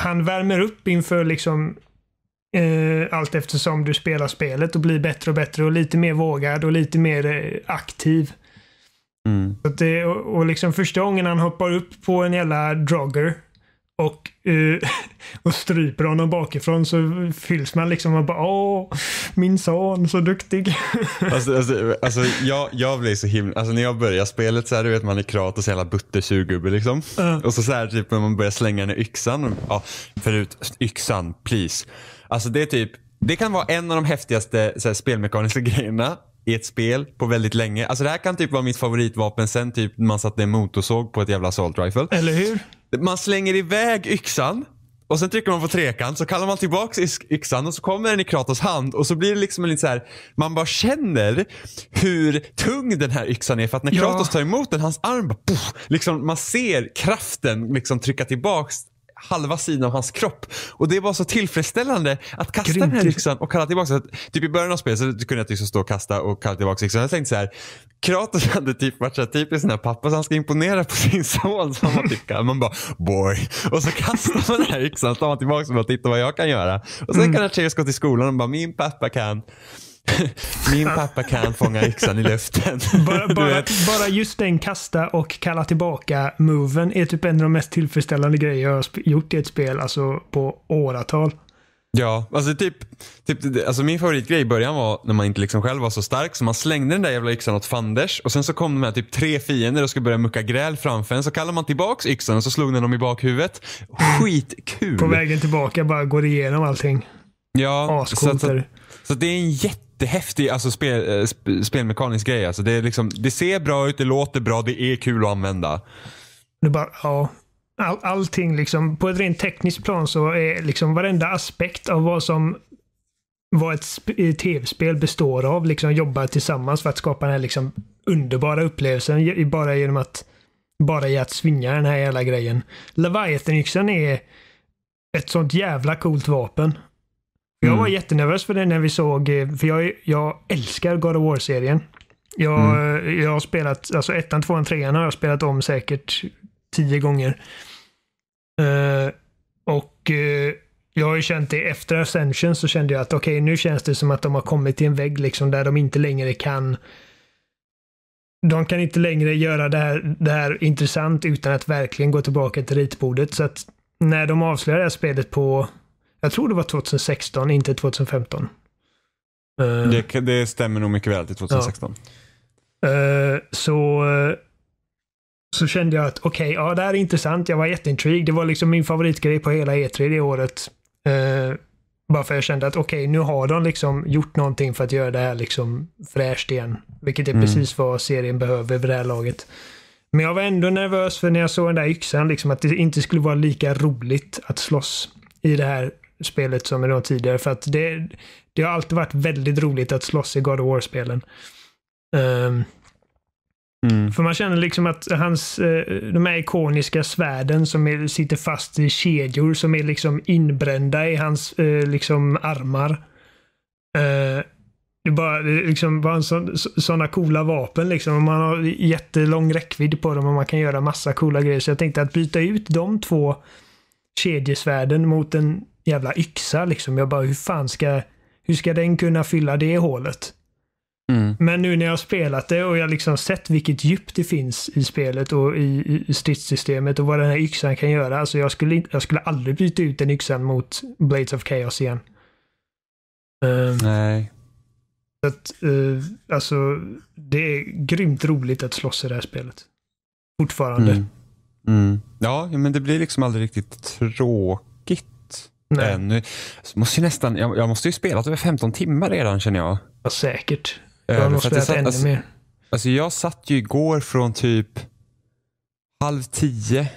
han värmer upp inför liksom eh, allt eftersom du spelar spelet och blir bättre och bättre och lite mer vågad och lite mer eh, aktiv. Mm. Att det, och, och liksom första gången han hoppar upp på en jävla drogger och, uh, och stryper honom bakifrån så fylls man liksom och bara åh, min son, så duktig. Alltså, alltså, alltså jag, jag blir så himla, alltså när jag börjar spelet så här, du vet man är kroat och så jävla butter surgubbe liksom. Uh. Och så, så här typ när man börjar slänga ner yxan, ja, förut, yxan, please. Alltså det är typ, det kan vara en av de häftigaste så här, spelmekaniska grejerna i ett spel på väldigt länge. Alltså det här kan typ vara mitt favoritvapen sen typ man satte en motorsåg på ett jävla assault rifle. Eller hur? Man slänger iväg yxan och sen trycker man på trekant så kallar man tillbaks yxan och så kommer den i Kratos hand och så blir det liksom en lite så här, man bara känner hur tung den här yxan är för att när Kratos tar emot den, hans arm bara, pof, liksom man ser kraften liksom trycka tillbaks halva sidan av hans kropp. Och det var så tillfredsställande att kasta Grymt. den här yxan och kalla tillbaka. Så att, typ i början av spelet så kunde jag liksom stå och kasta och kalla tillbaka yxan. Jag tänkte så här, Kratos hade typ varit såhär typiskt sån här pappa som ska imponera på sin son. Så man, typ, man bara boy. Och så kastar man den här yxan och tar man tillbaka och bara titta vad jag kan göra. Och sen mm. kan Atreus gå till skolan och bara min pappa kan Min pappa kan fånga yxan i luften. Bara, bara, bara just den kasta och kalla tillbaka-moven är typ en av de mest tillfredsställande grejer jag har gjort i ett spel alltså på åratal. Ja, alltså typ, typ alltså min favoritgrej i början var när man inte liksom själv var så stark så man slängde den där jävla yxan åt fanders och sen så kom de här typ tre fiender och skulle börja mucka gräl framför en så kallade man tillbaks yxan och så slog den dem i bakhuvudet. Skitkul! På vägen tillbaka bara går igenom allting. Ja, Ascooter. så, så, så det är en jätte jättehäftig alltså, spel, eh, sp spelmekanisk grej. Alltså, det, är liksom, det ser bra ut, det låter bra, det är kul att använda. Det bara, ja. All, allting liksom, på ett rent tekniskt plan så är liksom varenda aspekt av vad som vad ett tv-spel består av, liksom jobbar tillsammans för att skapa den här liksom underbara upplevelsen bara genom att bara i att svinga den här jävla grejen. Leviathan-yxan är ett sånt jävla coolt vapen. Jag var mm. jättenervös för det när vi såg, eh, för jag, jag älskar God of War-serien. Jag, mm. Eh, jag har spelat, alltså ettan, tvåan, trean har jag spelat om säkert tio gånger. Uh, och uh, jag har ju känt det efter Ascension så kände jag att okej, okay, nu känns det som att de har kommit till en vägg liksom där de inte längre kan de kan inte längre göra det här, det här intressant utan att verkligen gå tillbaka till ritbordet. Så att när de avslöjar det här spelet på jag tror det var 2016, inte 2015. Eh, det, det stämmer nog mycket väl till 2016. Ja. Eh, så, eh, så kände jag att okej, okay, ja det här är intressant. Jag var jätteintrigued. Det var liksom min favoritgrej på hela E3 det året. Bara för jag kände att okej, okay, nu har de liksom gjort någonting för att göra det här liksom fräscht igen. Vilket är mm. precis vad serien behöver vid det här laget. Men jag var ändå nervös för när jag såg den där yxan, liksom, att det inte skulle vara lika roligt att slåss i det här spelet som jag var tidigare. För att det, det har alltid varit väldigt roligt att slåss i God of War-spelen. Um, mm. För man känner liksom att hans, eh, de här ikoniska svärden som är, sitter fast i kedjor som är liksom inbrända i hans eh, liksom armar. Uh, det är bara, liksom, bara sådana coola vapen liksom. Man har jättelång räckvidd på dem och man kan göra massa coola grejer. Så jag tänkte att byta ut de två kedjesvärden mot en jävla yxa. Liksom. Jag bara, hur fan ska, hur ska den kunna fylla det hålet? Mm. Men nu när jag har spelat det och jag liksom sett vilket djup det finns i spelet och i, i stridssystemet och vad den här yxan kan göra. Alltså jag skulle, jag skulle aldrig byta ut den yxan mot Blades of Chaos igen. Uh, Nej. Att, uh, alltså, det är grymt roligt att slåss i det här spelet. Fortfarande. Mm. Mm. Ja, men det blir liksom aldrig riktigt tråkigt Nej. Ännu. Så måste ju nästan, jag, jag måste ju spelat typ över 15 timmar redan känner jag. Ja, säkert. Eh, jag har nog spelat ännu alltså, mer. Alltså jag satt ju igår från typ halv tio.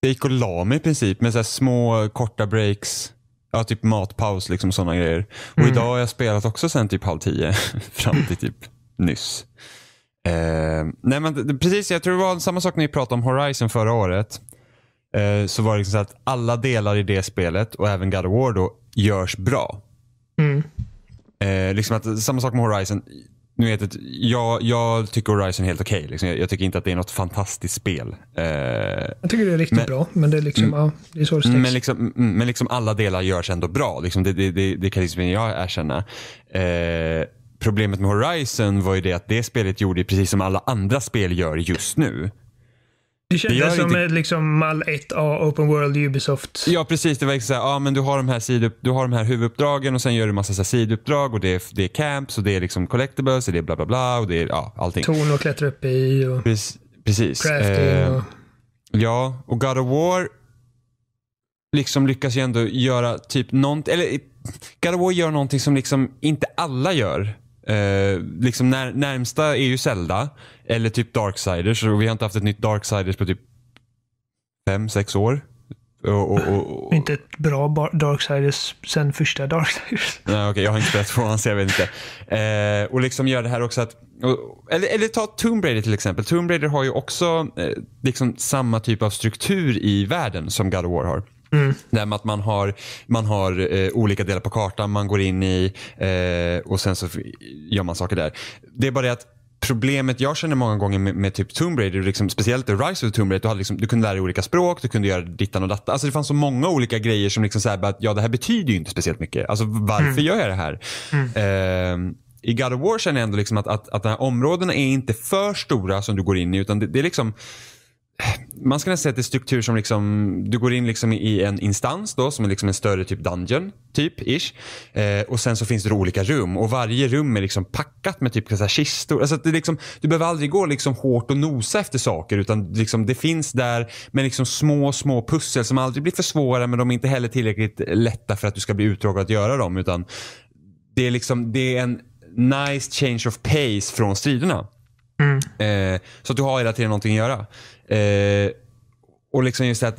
Jag gick och la mig i princip med så små korta breaks. Ja, typ matpaus, liksom sådana grejer. Och mm. idag har jag spelat också sen typ halv tio fram till typ nyss. Eh, nej men precis, jag tror det var samma sak när vi pratade om Horizon förra året eh, så var det liksom så att alla delar i det spelet och även God of War då görs bra. Mm. Eh, liksom att, samma sak med Horizon. Nu vet jag, jag, jag tycker Horizon är helt okej. Okay, liksom. jag, jag, tycker inte att det är något fantastiskt spel. Eh, jag tycker det är riktigt men, bra, men det är, liksom, mm. ja, det är så det men liksom, mm, men liksom alla delar görs ändå bra. Liksom det, det, det, det kan liksom jag erkänna. Eh, problemet med Horizon var ju det att det spelet gjorde precis som alla andra spel gör just nu. Det kändes som inte... liksom mall 1A Open World Ubisoft. Ja, precis. Det var liksom exakt ja men du har de här, sidup, du har de här huvuduppdragen och sen gör du massa så här sidouppdrag och det är, det är camps och det är liksom collectibles och det är bla bla bla och det är ja, allting. Torn att klättra upp i och precis. precis. crafting. Eh, och... ja, och God of War liksom lyckas ju ändå göra typ någonting, eller God of War gör någonting som liksom inte alla gör. Eh, liksom när, närmsta är ju Zelda eller typ Darksiders. Och vi har inte haft ett nytt Darksiders på typ fem sex år. Och, och, och, inte ett bra Darksiders sen första Darksiders. Nej, okej. Okay, jag har inte spelat tvåan så jag vet inte. Eh, och liksom gör det här också att... eller, eller ta Tomb Raider till exempel. Tomb Raider har ju också eh, liksom samma typ av struktur i världen som God of War har. Mm. med att man har, man har eh, olika delar på kartan man går in i eh, och sen så gör man saker där. Det är bara det att problemet jag känner många gånger med, med typ Tomb Raider, liksom, speciellt Rise of Tomb Raider, du, hade liksom, du kunde lära dig olika språk, du kunde göra dittan och datta. Alltså det fanns så många olika grejer som liksom så här, att ja det här betyder ju inte speciellt mycket. Alltså varför mm. gör jag det här? Mm. Eh, i God of War känner jag ändå liksom att, att, att de här områdena är inte för stora som du går in i utan det, det är liksom man ska nästan säga att det är struktur som liksom, du går in liksom i en instans då som är liksom en större typ dungeon, typ ish. Eh, och sen så finns det olika rum och varje rum är liksom packat med typ så här kistor. Alltså det liksom, du behöver aldrig gå liksom hårt och nosa efter saker utan liksom det finns där med liksom små, små pussel som aldrig blir för svåra men de är inte heller tillräckligt lätta för att du ska bli uttråkad att göra dem utan det är liksom, det är en nice change of pace från striderna. Mm. Eh, så att du har hela tiden någonting att göra. Eh, och liksom just att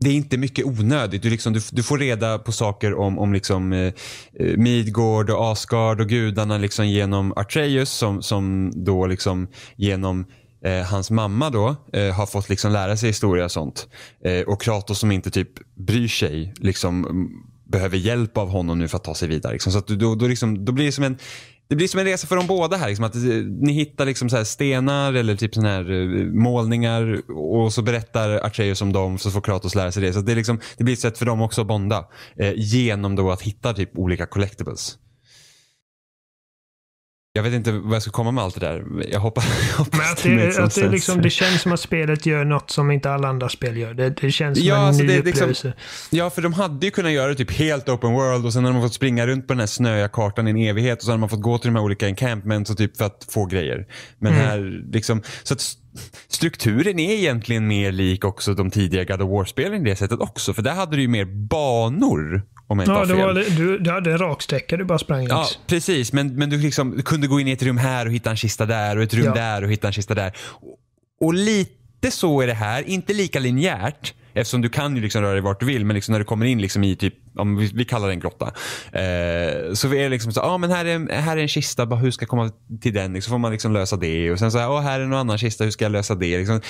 det är inte mycket onödigt. Du, liksom, du, du får reda på saker om, om liksom, eh, eh, Midgård och Asgard och gudarna liksom genom Atreus som, som då liksom genom eh, hans mamma då eh, har fått liksom lära sig historia och sånt. Eh, och Kratos som inte typ bryr sig liksom behöver hjälp av honom nu för att ta sig vidare. Liksom. Så att då, då, liksom, då blir det som en, det blir som en resa för dem båda här. Liksom, att eh, ni hittar liksom så stenar eller typ sån här eh, målningar och så berättar Atreus om dem så får Kratos lära sig det. Så det, liksom, det blir ett sätt för dem också att bonda eh, genom då att hitta typ olika collectibles. Jag vet inte vad jag ska komma med allt det där. Jag hoppas, jag hoppas att det, det, att det, liksom, det, känns som att spelet gör något som inte alla andra spel gör. Det, det känns som ja, en alltså ny liksom- upplevelse. Liksom, ja, för de hade ju kunnat göra det typ helt open world och sen har man fått springa runt på den här snöiga kartan i en evighet och sen har man fått gå till de här olika encampments och typ för att få grejer. Men mm. här, liksom, så att strukturen är egentligen mer lik också de tidiga God of War-spelen i det sättet också. För där hade du ju mer banor om jag inte ja, det var, du, du hade en raksträcka du bara sprang Ja, längs. precis. Men, men du liksom kunde gå in i ett rum här och hitta en kista där och ett rum ja. där och hitta en kista där. Och, och lite så är det här. Inte lika linjärt. Eftersom du kan ju liksom röra dig vart du vill, men liksom när du kommer in liksom i typ, om vi, vi kallar det en grotta. Eh, så är det liksom så, ah, men här är, här är en kista, bara, hur ska jag komma till den? Liksom, så får man liksom lösa det. Och sen så här, ah, här är en annan kista, hur ska jag lösa det? Liksom,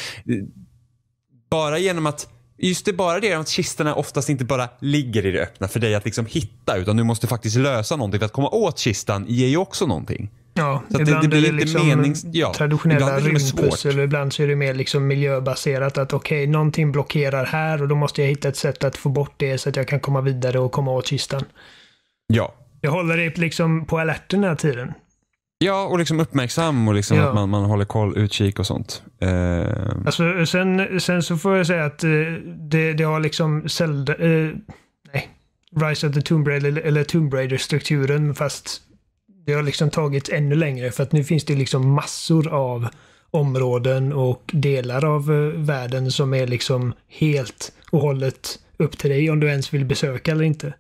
bara genom att Just det, bara det att kistorna oftast inte bara ligger i det öppna för dig att liksom hitta utan du måste faktiskt lösa någonting. För att komma åt kistan ger ju också någonting. Ja, så ibland det, det blir är det liksom menings... ja, traditionella rymdpussel och ibland så är det mer liksom miljöbaserat. Att okej, okay, någonting blockerar här och då måste jag hitta ett sätt att få bort det så att jag kan komma vidare och komma åt kistan. Ja. Jag håller dig liksom på alerten den här tiden. Ja, och liksom uppmärksam och liksom ja. att man, man håller koll, utkik och sånt. Eh. Alltså, sen, sen så får jag säga att eh, det, det har liksom Zelda, eh, nej, Rise of the Tomb Raider eller, eller Tomb Raider-strukturen fast det har liksom tagits ännu längre för att nu finns det liksom massor av områden och delar av eh, världen som är liksom helt och hållet upp till dig om du ens vill besöka eller inte.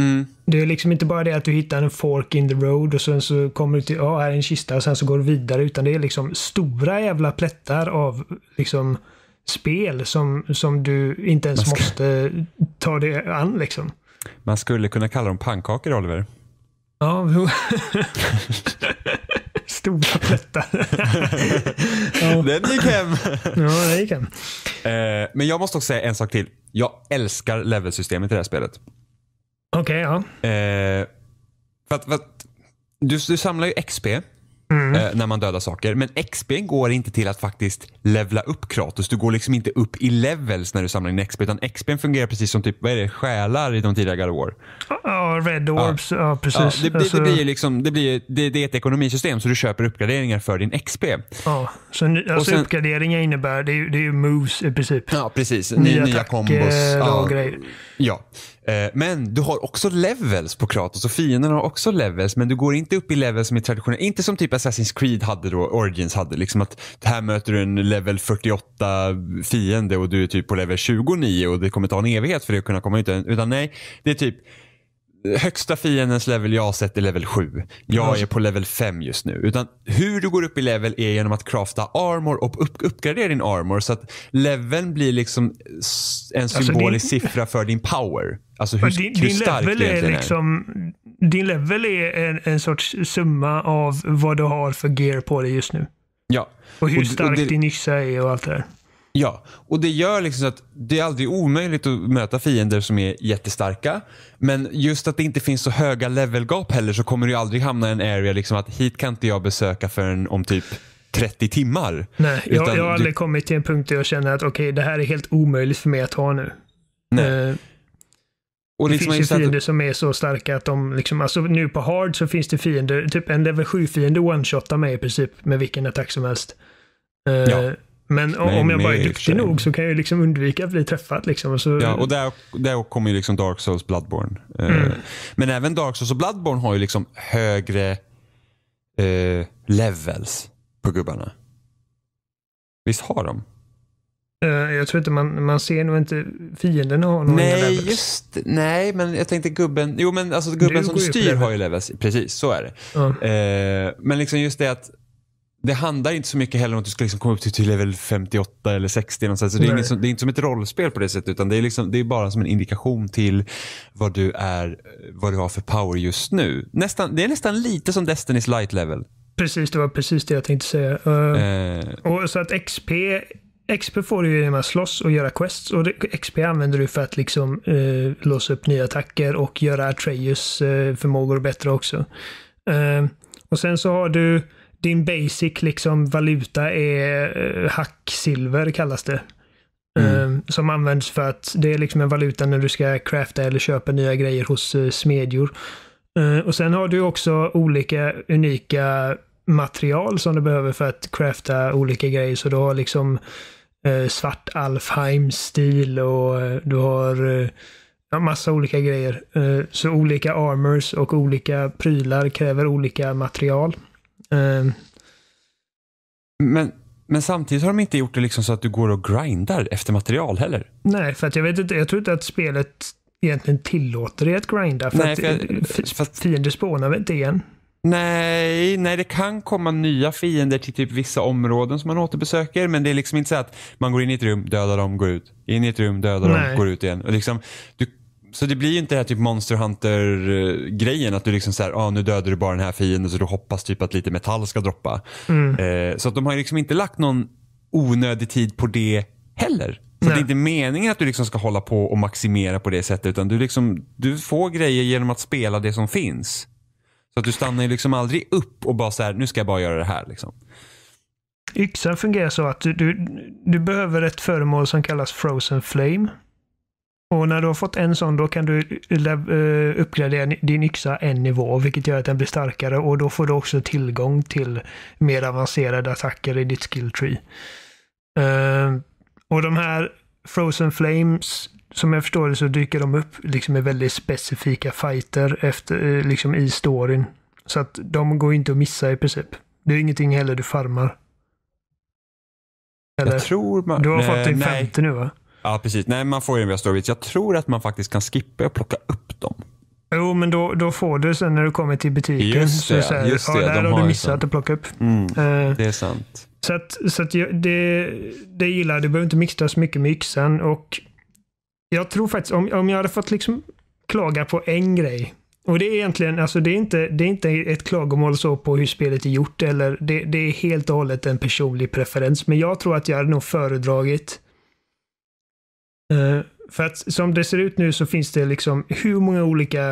Mm. Det är liksom inte bara det att du hittar en fork in the road och sen så kommer du till, ja, här är en kista och sen så går du vidare. Utan det är liksom stora jävla plättar av liksom spel som, som du inte ens ska... måste ta dig an liksom. Man skulle kunna kalla dem pannkakor, Oliver. Ja, stora plättar. ja. Den gick hem. ja, den gick hem. Eh, men jag måste också säga en sak till. Jag älskar levelsystemet i det här spelet. Okej, okay, ja. Eh, för att, för att, du, du samlar ju XP. Eh, mm. Eh, när man dödar saker. Men XP går inte till att faktiskt levla upp Kratos. Du går liksom inte upp i levels när du samlar in XP. Utan XP fungerar precis som typ, vad är det, själar i de tidigare God of War? Ja, oh, Red Orbs. Ja, oh, precis. Ja, det, det, alltså... det, blir liksom, det, blir, det, det, är ett ekonomisystem så du köper uppgraderingar för din XP. Ja, oh, så alltså och sen, uppgraderingar innebär, det är, det moves i princip. Ja, precis. Nya, nya attack, kombos. Äh, ja, grejer. Ja. Eh, men du har också levels på Kratos och fienderna har också levels men du går inte upp i levels som är traditionella. Inte som typ Assassin's Creed hade då, Origins hade. Liksom att här möter du en level 48 fiende och du är typ på level 29 och det kommer ta en evighet för dig att kunna komma ut. Utan nej, det är typ högsta fiendens level jag har sett är level 7. Jag är på level 5 just nu. Utan hur du går upp i level är genom att crafta armor och upp uppgradera din armor. Så att leveln blir liksom en symbolisk alltså din... siffra för din power. Alltså hur, din, hur din stark du är liksom, är. Din level är en, en sorts summa av vad du har för gear på dig just nu. Ja. Och hur stark och det, din yxa är och allt det där. Ja, och det gör liksom att det är aldrig omöjligt att möta fiender som är jättestarka. Men just att det inte finns så höga levelgap heller så kommer du aldrig hamna i en area liksom att hit kan inte jag besöka förrän om typ 30 timmar. Nej, jag, jag har aldrig du... kommit till en punkt där jag känner att okej, okay, det här är helt omöjligt för mig att ha nu. Nej. Uh, och det liksom finns ju fiender som är så starka att de liksom, alltså nu på hard så finns det fiender, typ en level 7-fiende one-shotar mig i princip med vilken attack som helst. Uh, ja. Men Nej, om jag bara är duktig nog så kan jag liksom undvika att bli träffad. Liksom, och så... Ja, och där, där kommer ju liksom Dark Souls Bloodborne. Eh, mm. Men även Dark Souls och Bloodborne har ju liksom högre eh, levels på gubbarna. Visst har de? Eh, jag tror inte man, man ser nog inte fienden har några Nej, levels. just Nej, men jag tänkte gubben. Jo, men alltså gubben du som styr har ju levels. Precis, så är det. Mm. Eh, men liksom just det att det handlar inte så mycket heller om att du ska liksom komma upp till typ level 58 eller 60. Någonstans. Så det, är inget som, det är inte som ett rollspel på det sättet utan det är, liksom, det är bara som en indikation till vad du, är, vad du har för power just nu. Nästan, det är nästan lite som Destiny's light level. Precis, det var precis det jag tänkte säga. Uh, uh. och så att XP XP får du ju genom att slåss och göra quests och XP använder du för att liksom uh, låsa upp nya attacker och göra Atreus förmågor bättre också. och sen så har du din basic liksom valuta är eh, hacksilver kallas det. Mm. Ehm, som används för att det är liksom en valuta när du ska crafta eller köpa nya grejer hos eh, smedjor. Ehm, och sen har du också olika unika material som du behöver för att crafta olika grejer. Så du har liksom eh, svart Alfheim stil och du har ja, massa olika grejer. Ehm, så olika armors och olika prylar kräver olika material. Ehm. Men, men samtidigt har de inte gjort det liksom så att du går och grindar efter material heller. Nej, för att jag vet inte, jag tror inte att spelet egentligen tillåter dig att grinda. För, nej, att, för, jag, för fiender spånar väl inte igen? Nej, nej, det kan komma nya fiender till typ vissa områden som man återbesöker. Men det är liksom inte så att man går in i ett rum, dödar dem, går ut. In i ett rum, dödar nej. dem, går ut igen. Och liksom, du så det blir ju inte det här typ Monster Hunter-grejen att du liksom såhär, ah, nu dödar du bara den här fienden så du hoppas typ att lite metall ska droppa. Mm. Eh, så att de har ju liksom inte lagt någon onödig tid på det heller. Så det är inte meningen att du liksom ska hålla på och maximera på det sättet utan du, liksom, du får grejer genom att spela det som finns. Så att du stannar ju liksom aldrig upp och bara såhär, nu ska jag bara göra det här. Liksom. Yxan fungerar så att du, du, du behöver ett föremål som kallas frozen flame. Och när du har fått en sån då kan du eh, eh, uppgradera din yxa en nivå, vilket gör att den blir starkare och då får du också tillgång till mer avancerade attacker i ditt skill tree. Eh, och de här Frozen Flames, som jag förstår det så dyker de upp liksom i väldigt specifika fighter efter, liksom i storyn. Så att de går inte att missa i princip. Det är ingenting heller du farmar. Eller? Jag tror man... Du har nej, fått din nej. femte nu va? Ja, precis. Nej, man får ju en Investorwitch. Jag tror att man faktiskt kan skippa och plocka upp dem. Jo, men då, då får du sen när du kommer till butiken. Just det. Så här, just det ja, där de har du missat sant. att plocka upp. Mm, uh, det är sant. Så, att, så att det, det gillar Du behöver inte så mycket med yxan. Och jag tror faktiskt, om, om jag hade fått liksom klaga på en grej. Och det är egentligen, alltså det är inte, det är inte ett klagomål så på hur spelet är gjort. Eller det, det är helt och hållet en personlig preferens. Men jag tror att jag hade nog föredragit Uh, för att som det ser ut nu så finns det liksom hur många olika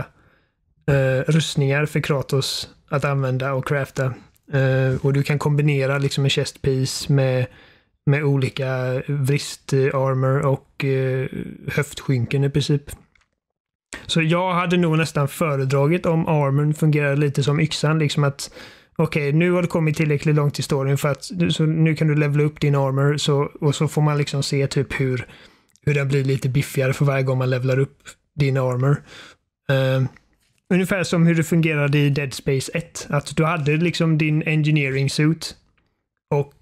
uh, rustningar för Kratos att använda och crafta. Uh, och du kan kombinera liksom en chest piece med, med olika vrist-armor och uh, höftskynken i princip. Så jag hade nog nästan föredragit om armorn fungerar lite som yxan. Liksom att Okej, okay, nu har du kommit tillräckligt långt i storyn för att så nu kan du levla upp din armor så, och så får man liksom se typ hur hur den blir lite biffigare för varje gång man levlar upp din armor. Uh, ungefär som hur det fungerade i Dead Space 1. Att du hade liksom din engineering suit och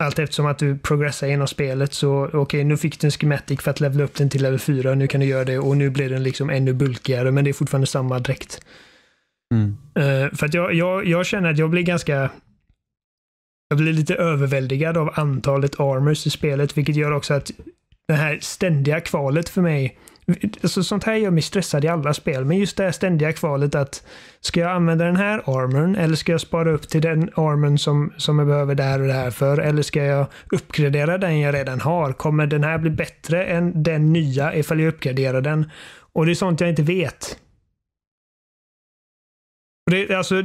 allt eftersom att du progressar genom spelet så okej, okay, nu fick du en schematic för att levla upp den till level 4. Nu kan du göra det och nu blir den liksom ännu bulkigare men det är fortfarande samma dräkt. Mm. Uh, för att jag, jag, jag känner att jag blir ganska jag blir lite överväldigad av antalet armors i spelet, vilket gör också att det här ständiga kvalet för mig. Alltså, sånt här gör mig stressad i alla spel, men just det här ständiga kvalet att ska jag använda den här armorn eller ska jag spara upp till den armorn som, som jag behöver där och där för? Eller ska jag uppgradera den jag redan har? Kommer den här bli bättre än den nya ifall jag uppgraderar den? Och det är sånt jag inte vet. Det, alltså,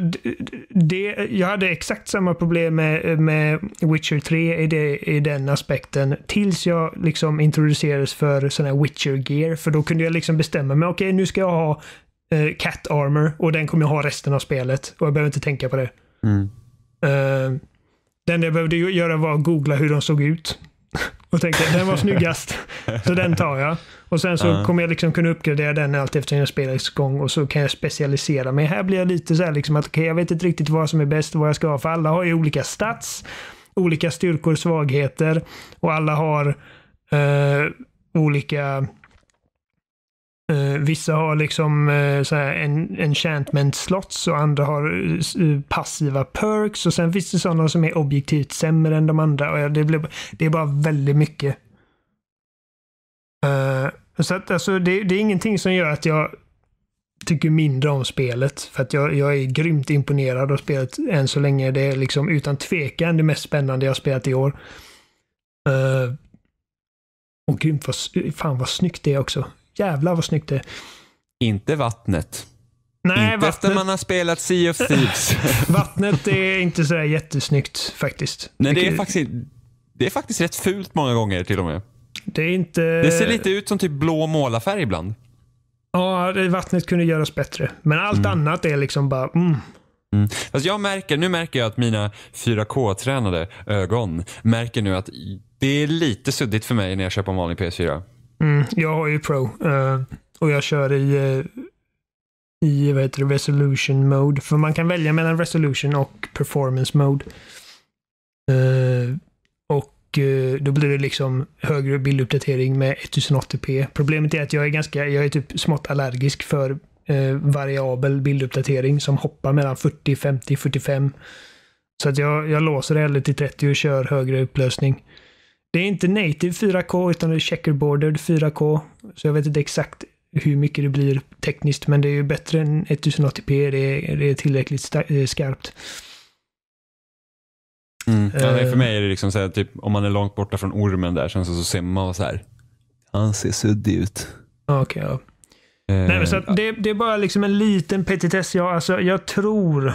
det, jag hade exakt samma problem med, med Witcher 3 i, det, i den aspekten. Tills jag liksom introducerades för sån här Witcher gear. För då kunde jag liksom bestämma mig. Okej, okay, nu ska jag ha uh, Cat Armor och den kommer jag ha resten av spelet. Och jag behöver inte tänka på det. Mm. Uh, eh, det enda jag behövde göra var att googla hur de såg ut och tänkte den var snyggast, så den tar jag. Och sen så uh. kommer jag liksom kunna uppgradera den allt efter jag spelar gång och så kan jag specialisera mig. Här blir jag lite så här liksom att okay, jag vet inte riktigt vad som är bäst och vad jag ska ha, för alla har ju olika stats, olika styrkor, och svagheter och alla har uh, olika Uh, vissa har liksom uh, så en, enchantment slots och andra har uh, passiva perks och sen finns det sådana som är objektivt sämre än de andra. Och det, blir, det är bara väldigt mycket. så att, alltså, det, det, är ingenting som gör att jag tycker mindre om spelet. För att jag, jag är grymt imponerad av spelet än så länge. Det är liksom utan tvekan det mest spännande jag har spelat i år. och grymt vad, fan vad snyggt det är också. Jävlar vad snyggt det är. Inte vattnet. Nej, inte vattnet... efter man har spelat Sea of Thieves. vattnet är inte sådär jättesnyggt faktiskt. Nej, det är faktiskt, det är faktiskt rätt fult många gånger till och med. Det är inte... Det ser lite ut som typ blå målarfärg ibland. Ja, vattnet kunde göras bättre. Men allt mm. annat är liksom bara mm. Mm. Alltså jag märker, nu märker jag att mina 4K-tränade ögon märker nu att det är lite suddigt för mig när jag köper en vanlig PS4. Mm, jag har ju Pro uh, och jag kör i, uh, i vad heter det, resolution mode. För man kan välja mellan resolution och performance mode. Uh, och då blir det liksom högre bilduppdatering med 1080p. Problemet är att jag är ganska, jag är typ smått allergisk för variabel bilduppdatering som hoppar mellan 40, 50, 45. Så att jag, jag låser det hellre till 30 och kör högre upplösning. Det är inte native 4K utan det är checkerboarded 4K. Så jag vet inte exakt hur mycket det blir tekniskt, men det är ju bättre än 1080p. Det är, det är tillräckligt eh, skarpt. Mm. Ja, för eh. mig är det liksom så här, typ, om man är långt borta från ormen där, sen så, så ser man så här, han ser suddig ut. Okej, okay, ja. Eh, Nej, men så det, det, är bara liksom en liten petitess. Jag, alltså, jag tror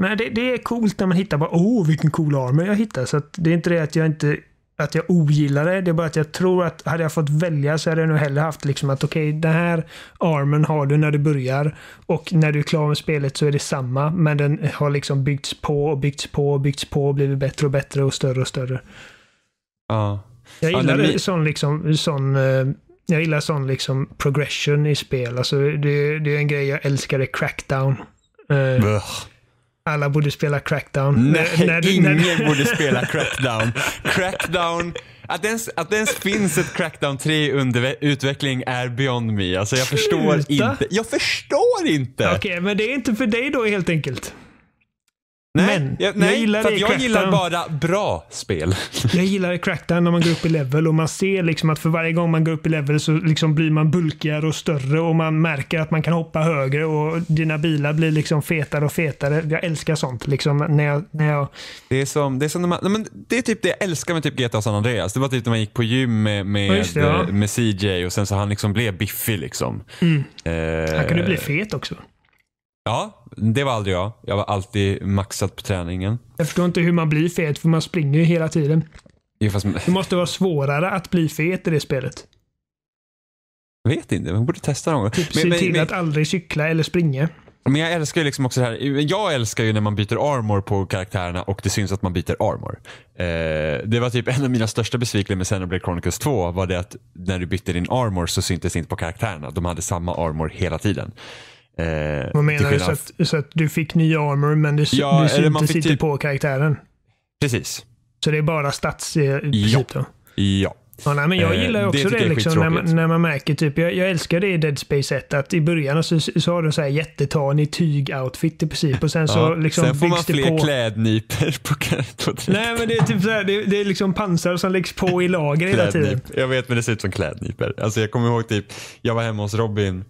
men det, det är coolt när man hittar bara åh vilken cool armor jag hittar. Så det är inte det att jag inte att jag ogillar det. Det är bara att jag tror att hade jag fått välja så hade jag nog hellre haft liksom att okej, okay, den här armen har du när du börjar och när du är klar med spelet så är det samma, men den har liksom byggts på och byggts på och byggts på och blivit bättre och bättre och större och större. Ja. Jag gillar ja, men... sån liksom, sån eh, jag gillar sån liksom progression i spel. Alltså det, det är en grej jag älskade, crackdown. Uh, alla borde spela Crackdown. Nej, när, när, ingen när... borde spela Crackdown. Crackdown, att det ens, att det ens finns ett Crackdown 3 under utveckling är beyond me. Alltså jag förstår Sluta. inte. Jag förstår inte! Okej, okay, men det är inte för dig då helt enkelt. Nej, men jag, nej, jag gillar för jag gillar bara bra spel. jag gillar Crackdown när man går upp i level och man ser liksom att för varje gång man går upp i level så liksom blir man bulkigare och större och man märker att man kan hoppa högre och dina bilar blir liksom fetare och fetare. Jag älskar sånt. Liksom när jag, när jag... Det, är som, det, är som när man, men det är typ det jag älskar med typ GTA San Andreas. Det var typ när man gick på gym med, med, det, ja. Eh, med CJ och sen så han liksom blev biffig. Liksom. Mm. Eh... Han kunde bli fet också. Ja, det var aldrig jag. Jag var alltid maxad på träningen. Jag förstår inte hur man blir fet för man springer ju hela tiden. Jo, fast... Det måste vara svårare att bli fet i det spelet. Jag vet inte, man borde testa någon gång. Typ se till men, att aldrig cykla eller springa. Men jag älskar ju liksom också det här. Jag älskar ju när man byter armor på karaktärerna och det syns att man byter armor. Eh, det var typ en av mina största besvikelser med Xenoblade Chronicles 2 var det att när du bytte din armor så syntes det inte på karaktärerna. De hade samma armor hela tiden. Eh, Vad menar du? Så att, så att, du fick ny armor men du, ja, du ser inte typ... på karaktären? Precis. Så det är bara stats i eh, princip ja. då? Ja. Ja, nej, men jag eh, gillar också det, det liksom, när, man, när man märker, typ, jag, jag, älskar det i Dead Space 1, att i början så, så har du så här jättetanig tyg-outfit i princip och sen så ja, liksom Sen får man fler på... klädnyper på, på typ- Nej men det är typ så här, det, det, är liksom pansar som läggs på i lager hela tiden. Jag vet men det ser ut som klädnyper. Alltså jag kommer ihåg typ, jag var hemma hos Robin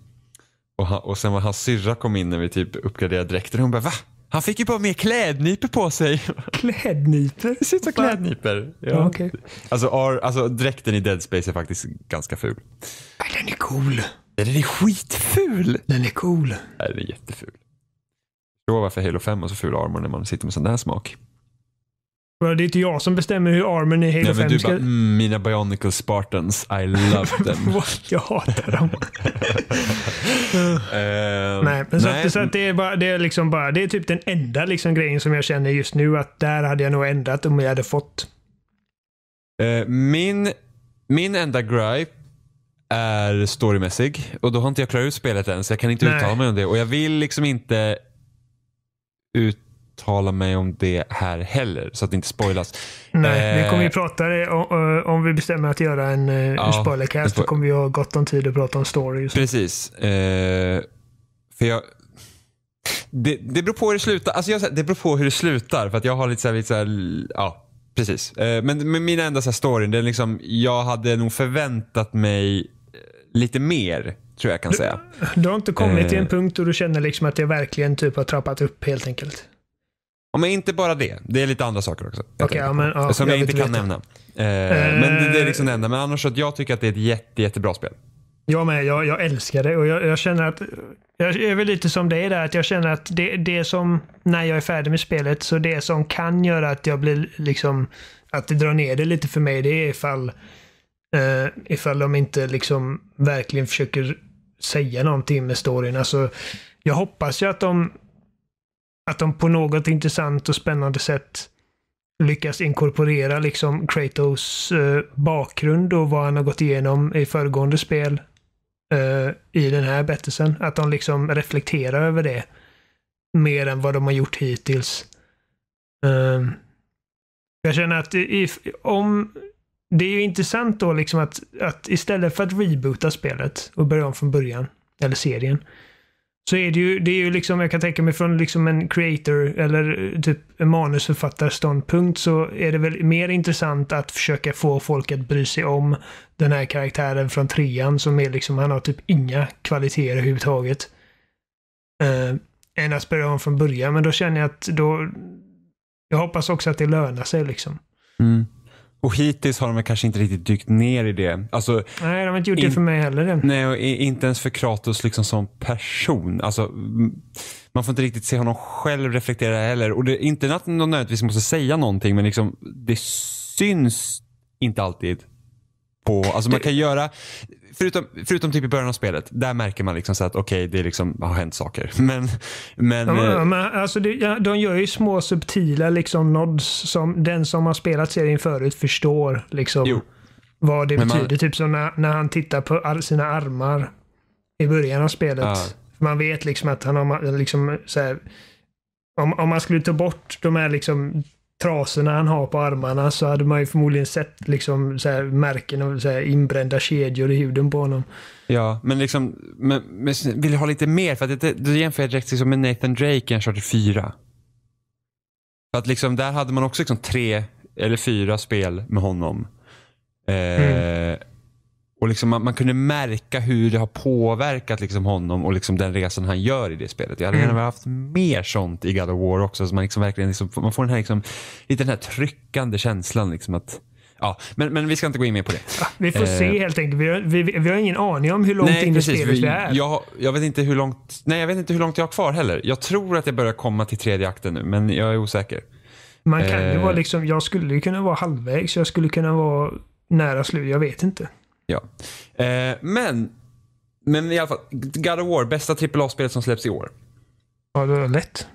och, han, och sen var hans syrra kom in när vi typ uppgraderade dräkten och hon bara va? Han fick ju bara mer klädnyper på sig. Klädnyper? Det ser ut som klädnyper. Ja. Ja, okay. alltså, alltså dräkten i Dead Space är faktiskt ganska ful. Ja, den är cool. Den är skitful. Den är cool. Nej, den är jätteful. Förstår varför Halo 5 har så ful armor när man sitter med sån där smak. Bro, det är inte jag som bestämmer hur armen i Halo Nej, 5 du ska... Bara, mm, mina Bionicle Spartans, I love them. jag hatar dem. uh, eh, nej, men så, nej. Att, så att det, är bara, det är liksom bara, det är typ den enda liksom grejen som jag känner just nu att där hade jag nog ändrat om jag hade fått. Uh, min, min enda gripe är storymässig och då har inte jag klarat ut spelet än så jag kan inte nej. uttala mig om det och jag vill liksom inte ut uttala mig om det här heller, så att det inte spoilas. Nej, eh, vi kommer ju prata, om, om vi bestämmer att göra en, eh, ja, en spoilercast, då kommer vi ha gott om tid att prata om stories. Precis. Eh, för jag... Det, det beror på hur det slutar. Alltså jag, det beror på hur det slutar, för att jag har lite så här, lite så här, ja, precis. Eh, men, men min enda så här story, det är liksom, jag hade nog förväntat mig eh, lite mer tror jag kan du, säga. Du har inte kommit till en eh. punkt då du känner liksom att det verkligen typ har trappat upp helt enkelt? Ja, men inte bara det. Det är lite andra saker också. Okay, ja, men, ja, som jag, jag inte kan veta. nämna. Eh, eh, men det, det, är liksom det enda. Men annars så att jag tycker att det är ett jätte, jättebra spel. Jag med. Jag, jag älskar det och jag, jag känner att jag är väl lite som dig där, att jag känner att det, det som, när jag är färdig med spelet, så det som kan göra att jag blir liksom, att det drar ner det lite för mig, det är ifall, eh, ifall de inte liksom verkligen försöker säga någonting med storyn. Alltså, jag hoppas ju att de att de på något intressant och spännande sätt lyckas inkorporera liksom Kratos eh, bakgrund och vad han har gått igenom i föregående spel eh, i den här berättelsen. Att de liksom reflekterar över det mer än vad de har gjort hittills. Eh, jag känner att if, om det är ju intressant då liksom att, att istället för att reboota spelet och börja om från början, eller serien, så är det ju, det är ju liksom, jag kan tänka mig från liksom en creator eller eh, typ en manusförfattarståndpunkt så är det väl mer intressant att försöka få folk att bry sig om den här karaktären från trean som är liksom, han har typ inga kvaliteter överhuvudtaget. Uh, än att spela om från början, men då känner jag att då... Jag hoppas också att det lönar sig liksom. Mm. Och hittills har de kanske inte riktigt dykt ner i det. Alltså, nej, de har inte gjort in, det för mig heller. Nej, och inte ens för Kratos liksom som person. Alltså, man får inte riktigt se honom själv reflektera heller. Och det är inte att de nödvändigtvis måste säga någonting, men liksom, det syns inte alltid. På, alltså man kan göra, förutom, förutom typ i början av spelet, där märker man liksom så att okej, okay, det liksom har hänt saker. Men, men, ja, eh, men alltså det, ja, de gör ju små subtila liksom nods som den som har spelat serien förut förstår. Liksom, jo. Vad det men betyder. Man, typ som när, när han tittar på sina armar i början av spelet. Ja. Man vet liksom att han har liksom så här, om, om man skulle ta bort de här liksom trasorna han har på armarna så hade man ju förmodligen sett liksom så här, märken och så här, inbrända kedjor i huden på honom. Ja, men liksom men, men vill du ha lite mer för att det, det jämför jag direkt liksom med Nathan Drake i Uncharted 4. För att liksom där hade man också liksom tre eller fyra spel med honom. Eh, mm. Och liksom man, man, kunde märka hur det har påverkat liksom honom och liksom den resan han gör i det spelet. Jag hade mm. gärna haft mer sånt i God of War också. Så man, liksom verkligen liksom, man får den här, liksom, lite den här tryckande känslan. Liksom att, ja, men, men vi ska inte gå in mer på det. vi får eh. se helt enkelt. Vi har, vi, vi har ingen aning om hur långt nej, in i spelet vi är. Jag, jag, vet inte hur långt, nej, jag vet inte hur långt jag har kvar heller. Jag tror att jag börjar komma till tredje akten nu, men jag är osäker. Man kan eh. vara liksom, jag skulle kunna vara halvvägs. Jag skulle kunna vara nära slut. Jag vet inte. Ja. Eh, men, men i alla fall, God of War, bästa AAA-spelet som släpps i år. Ja, det var lätt.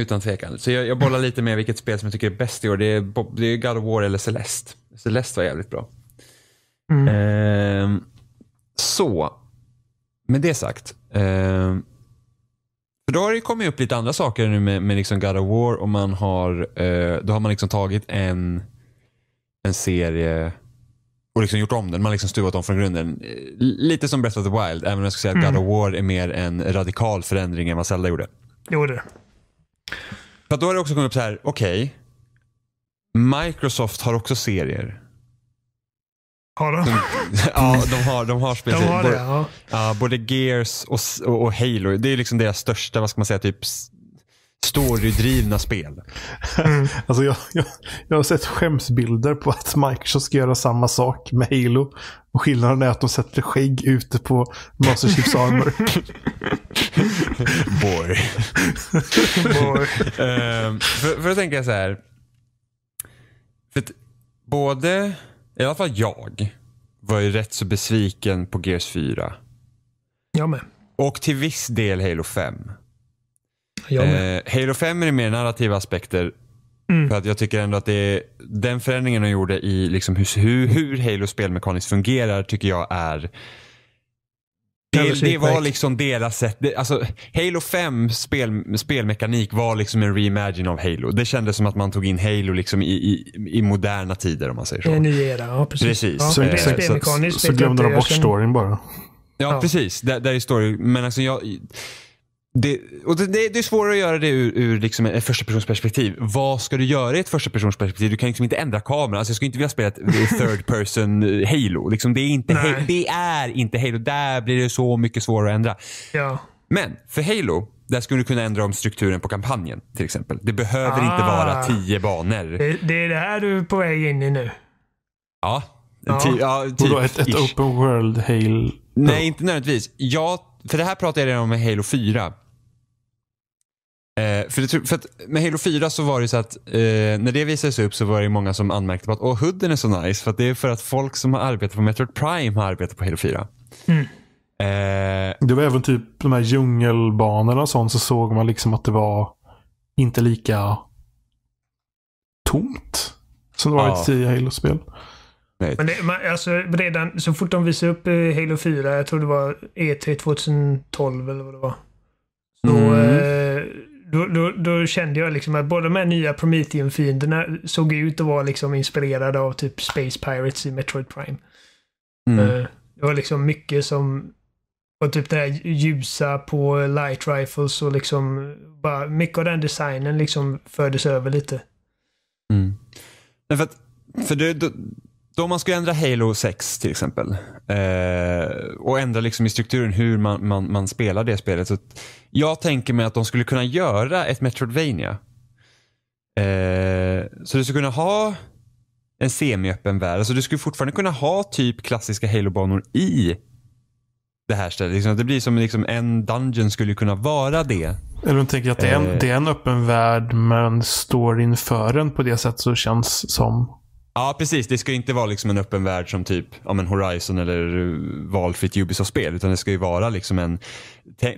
Utan tvekan. Så jag, jag bollar lite med vilket spel som jag tycker är bäst i år. Det är, det är God of War eller Celeste. Celeste var jävligt bra. Mm. Eh, så, med det sagt. Eh, för då har det kommit upp lite andra saker nu med, med liksom God of War och man har, eh, då har man liksom tagit en, en serie och liksom gjort om den. Man har liksom stuvat om från grunden. Eh, lite som Breath of the Wild, även om jag skulle säga att God mm. of War är mer en radikal förändring än vad Zelda gjorde. Jo, det. För då har det också kommit upp så här, okej. Okay, Microsoft har också serier. Har de? ja, de har, de har spelserier. De har det, både, ja. uh, både Gears och, och, och, Halo. Det är liksom deras största, vad ska man säga, typ storydrivna spel. Mm. alltså jag, jag, jag har sett skämsbilder på att Microsoft ska göra samma sak med Halo. Och skillnaden är att de sätter skägg ute på Master Chiefs Armor. Boy. Boy. uh, för, för då tänker jag så här. För att både, i alla fall jag, var ju rätt så besviken på Gears 4. Jag med. Och till viss del Halo 5. Eh, Halo 5 är mer narrativa aspekter. Mm. För att jag tycker ändå att det, är, den förändringen de gjorde i liksom hur, hur Halo spelmekaniskt fungerar tycker jag är det, det, var liksom deras sätt. Det, alltså, Halo 5 spel, spelmekanik var liksom en reimagine av Halo. Det kändes som att man tog in Halo liksom i, i, i moderna tider om man säger så. En ny era, ja precis. precis. Ja, så, eh, så, så, så glömde de bort storyn bara. Ja, ja. precis. Där, där är story. Men alltså jag det, och det, det, är svårare att göra det ur, ur liksom ett förstapersonsperspektiv. Vad ska du göra i ett förstapersonsperspektiv? Du kan liksom inte ändra kameran. Alltså jag skulle inte vilja spela ett eh, third person eh, Halo. Liksom det, är inte ha, det är inte Halo. Där blir det så mycket svårare att ändra. Ja. Men för Halo, där skulle du kunna ändra om strukturen på kampanjen till exempel. Det behöver ah, inte vara tio banor. Det, det är det här du är på väg in i nu? Ja. ja. ja typ ett, ett open world Halo? Nej, inte nödvändigtvis. Jag, för det här pratade jag redan om med Halo 4. Eh, för, det, för med Halo 4 så var det så att eh, när det visades upp så var det många som anmärkte på att Åh, hooden är så nice. För att det är för att folk som har arbetat på Metroid Prime har arbetat på Halo 4. Mm. Eh, det var även typ de här djungelbanorna och sånt så såg man liksom att det var inte lika tomt som det varit ja. i Halo-spel. Men det, man, alltså, redan så fort de visade upp eh, Halo 4, jag tror det var E3 2012 eller vad det var. Så, mm. Eh, då, då, då, kände jag liksom att båda de här nya Promethean-fienderna såg ut att vara liksom inspirerade av typ Space Pirates i Metroid Prime. Mm. Eh, det var liksom mycket som och typ det här ljusa på light rifles och liksom bara mycket av den designen liksom fördes över lite. Mm. Nej, för, att, för det, då man skulle ändra Halo 6 till exempel eh, och ändra liksom i strukturen hur man, man, man, spelar det spelet. Så jag tänker mig att de skulle kunna göra ett Metroidvania. Eh, så du skulle kunna ha en semiöppen värld. Alltså du skulle fortfarande kunna ha typ klassiska Halo-banor i det här stället. Liksom, det blir som liksom en dungeon skulle kunna vara det. Eller de tänker att det är, en, eh. det är en öppen värld men står inför den på det sätt så känns som Ja, precis. Det ska inte vara liksom en öppen värld som typ ja, men Horizon eller eh, valfritt Ubisoft-spel. Utan det ska ju vara liksom en...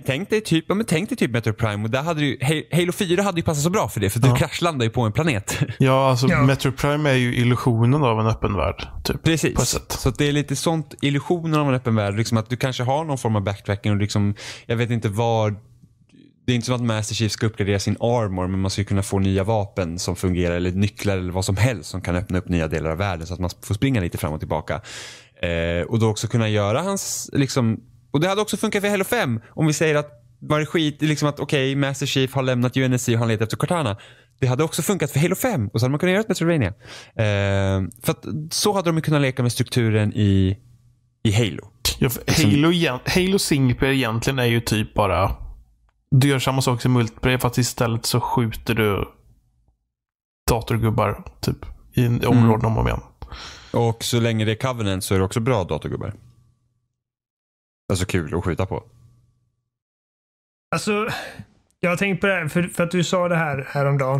Tänk, dig typ, ja, men tänk dig typ Metro Prime. Och där hade ju, Halo 4 hade ju passat så bra för det. För ja. du kraschlandar ju på en planet. Ja, alltså ja. Metro Prime är ju illusionen av en öppen värld. Typ, precis. Så det är lite sånt, illusionen av en öppen värld. Liksom att du kanske har någon form av backtracking. Och liksom, jag vet inte var det är inte som att Master Chief ska uppgradera sin armor men man ska kunna få nya vapen som fungerar eller nycklar eller vad som helst som kan öppna upp nya delar av världen så att man får springa lite fram och tillbaka. Eh, och då också kunna göra hans, liksom, och det hade också funkat för Halo 5 om vi säger att var det skit, liksom att okej, okay, Master Chief har lämnat UNSC och han letar efter Cortana. Det hade också funkat för Halo 5 och så hade man kunnat göra ett Metroidvania. Eh, för att så hade de kunnat leka med strukturen i, i Halo. Ja, liksom- Halo, Halo Singper egentligen är ju typ bara du gör samma sak som multiplayer fast istället så skjuter du datorgubbar typ, i mm. områden om och om igen. Och så länge det är Covenant så är det också bra datorgubbar. Alltså kul att skjuta på. Alltså, jag har tänkt på det här för, för att du sa det här häromdagen.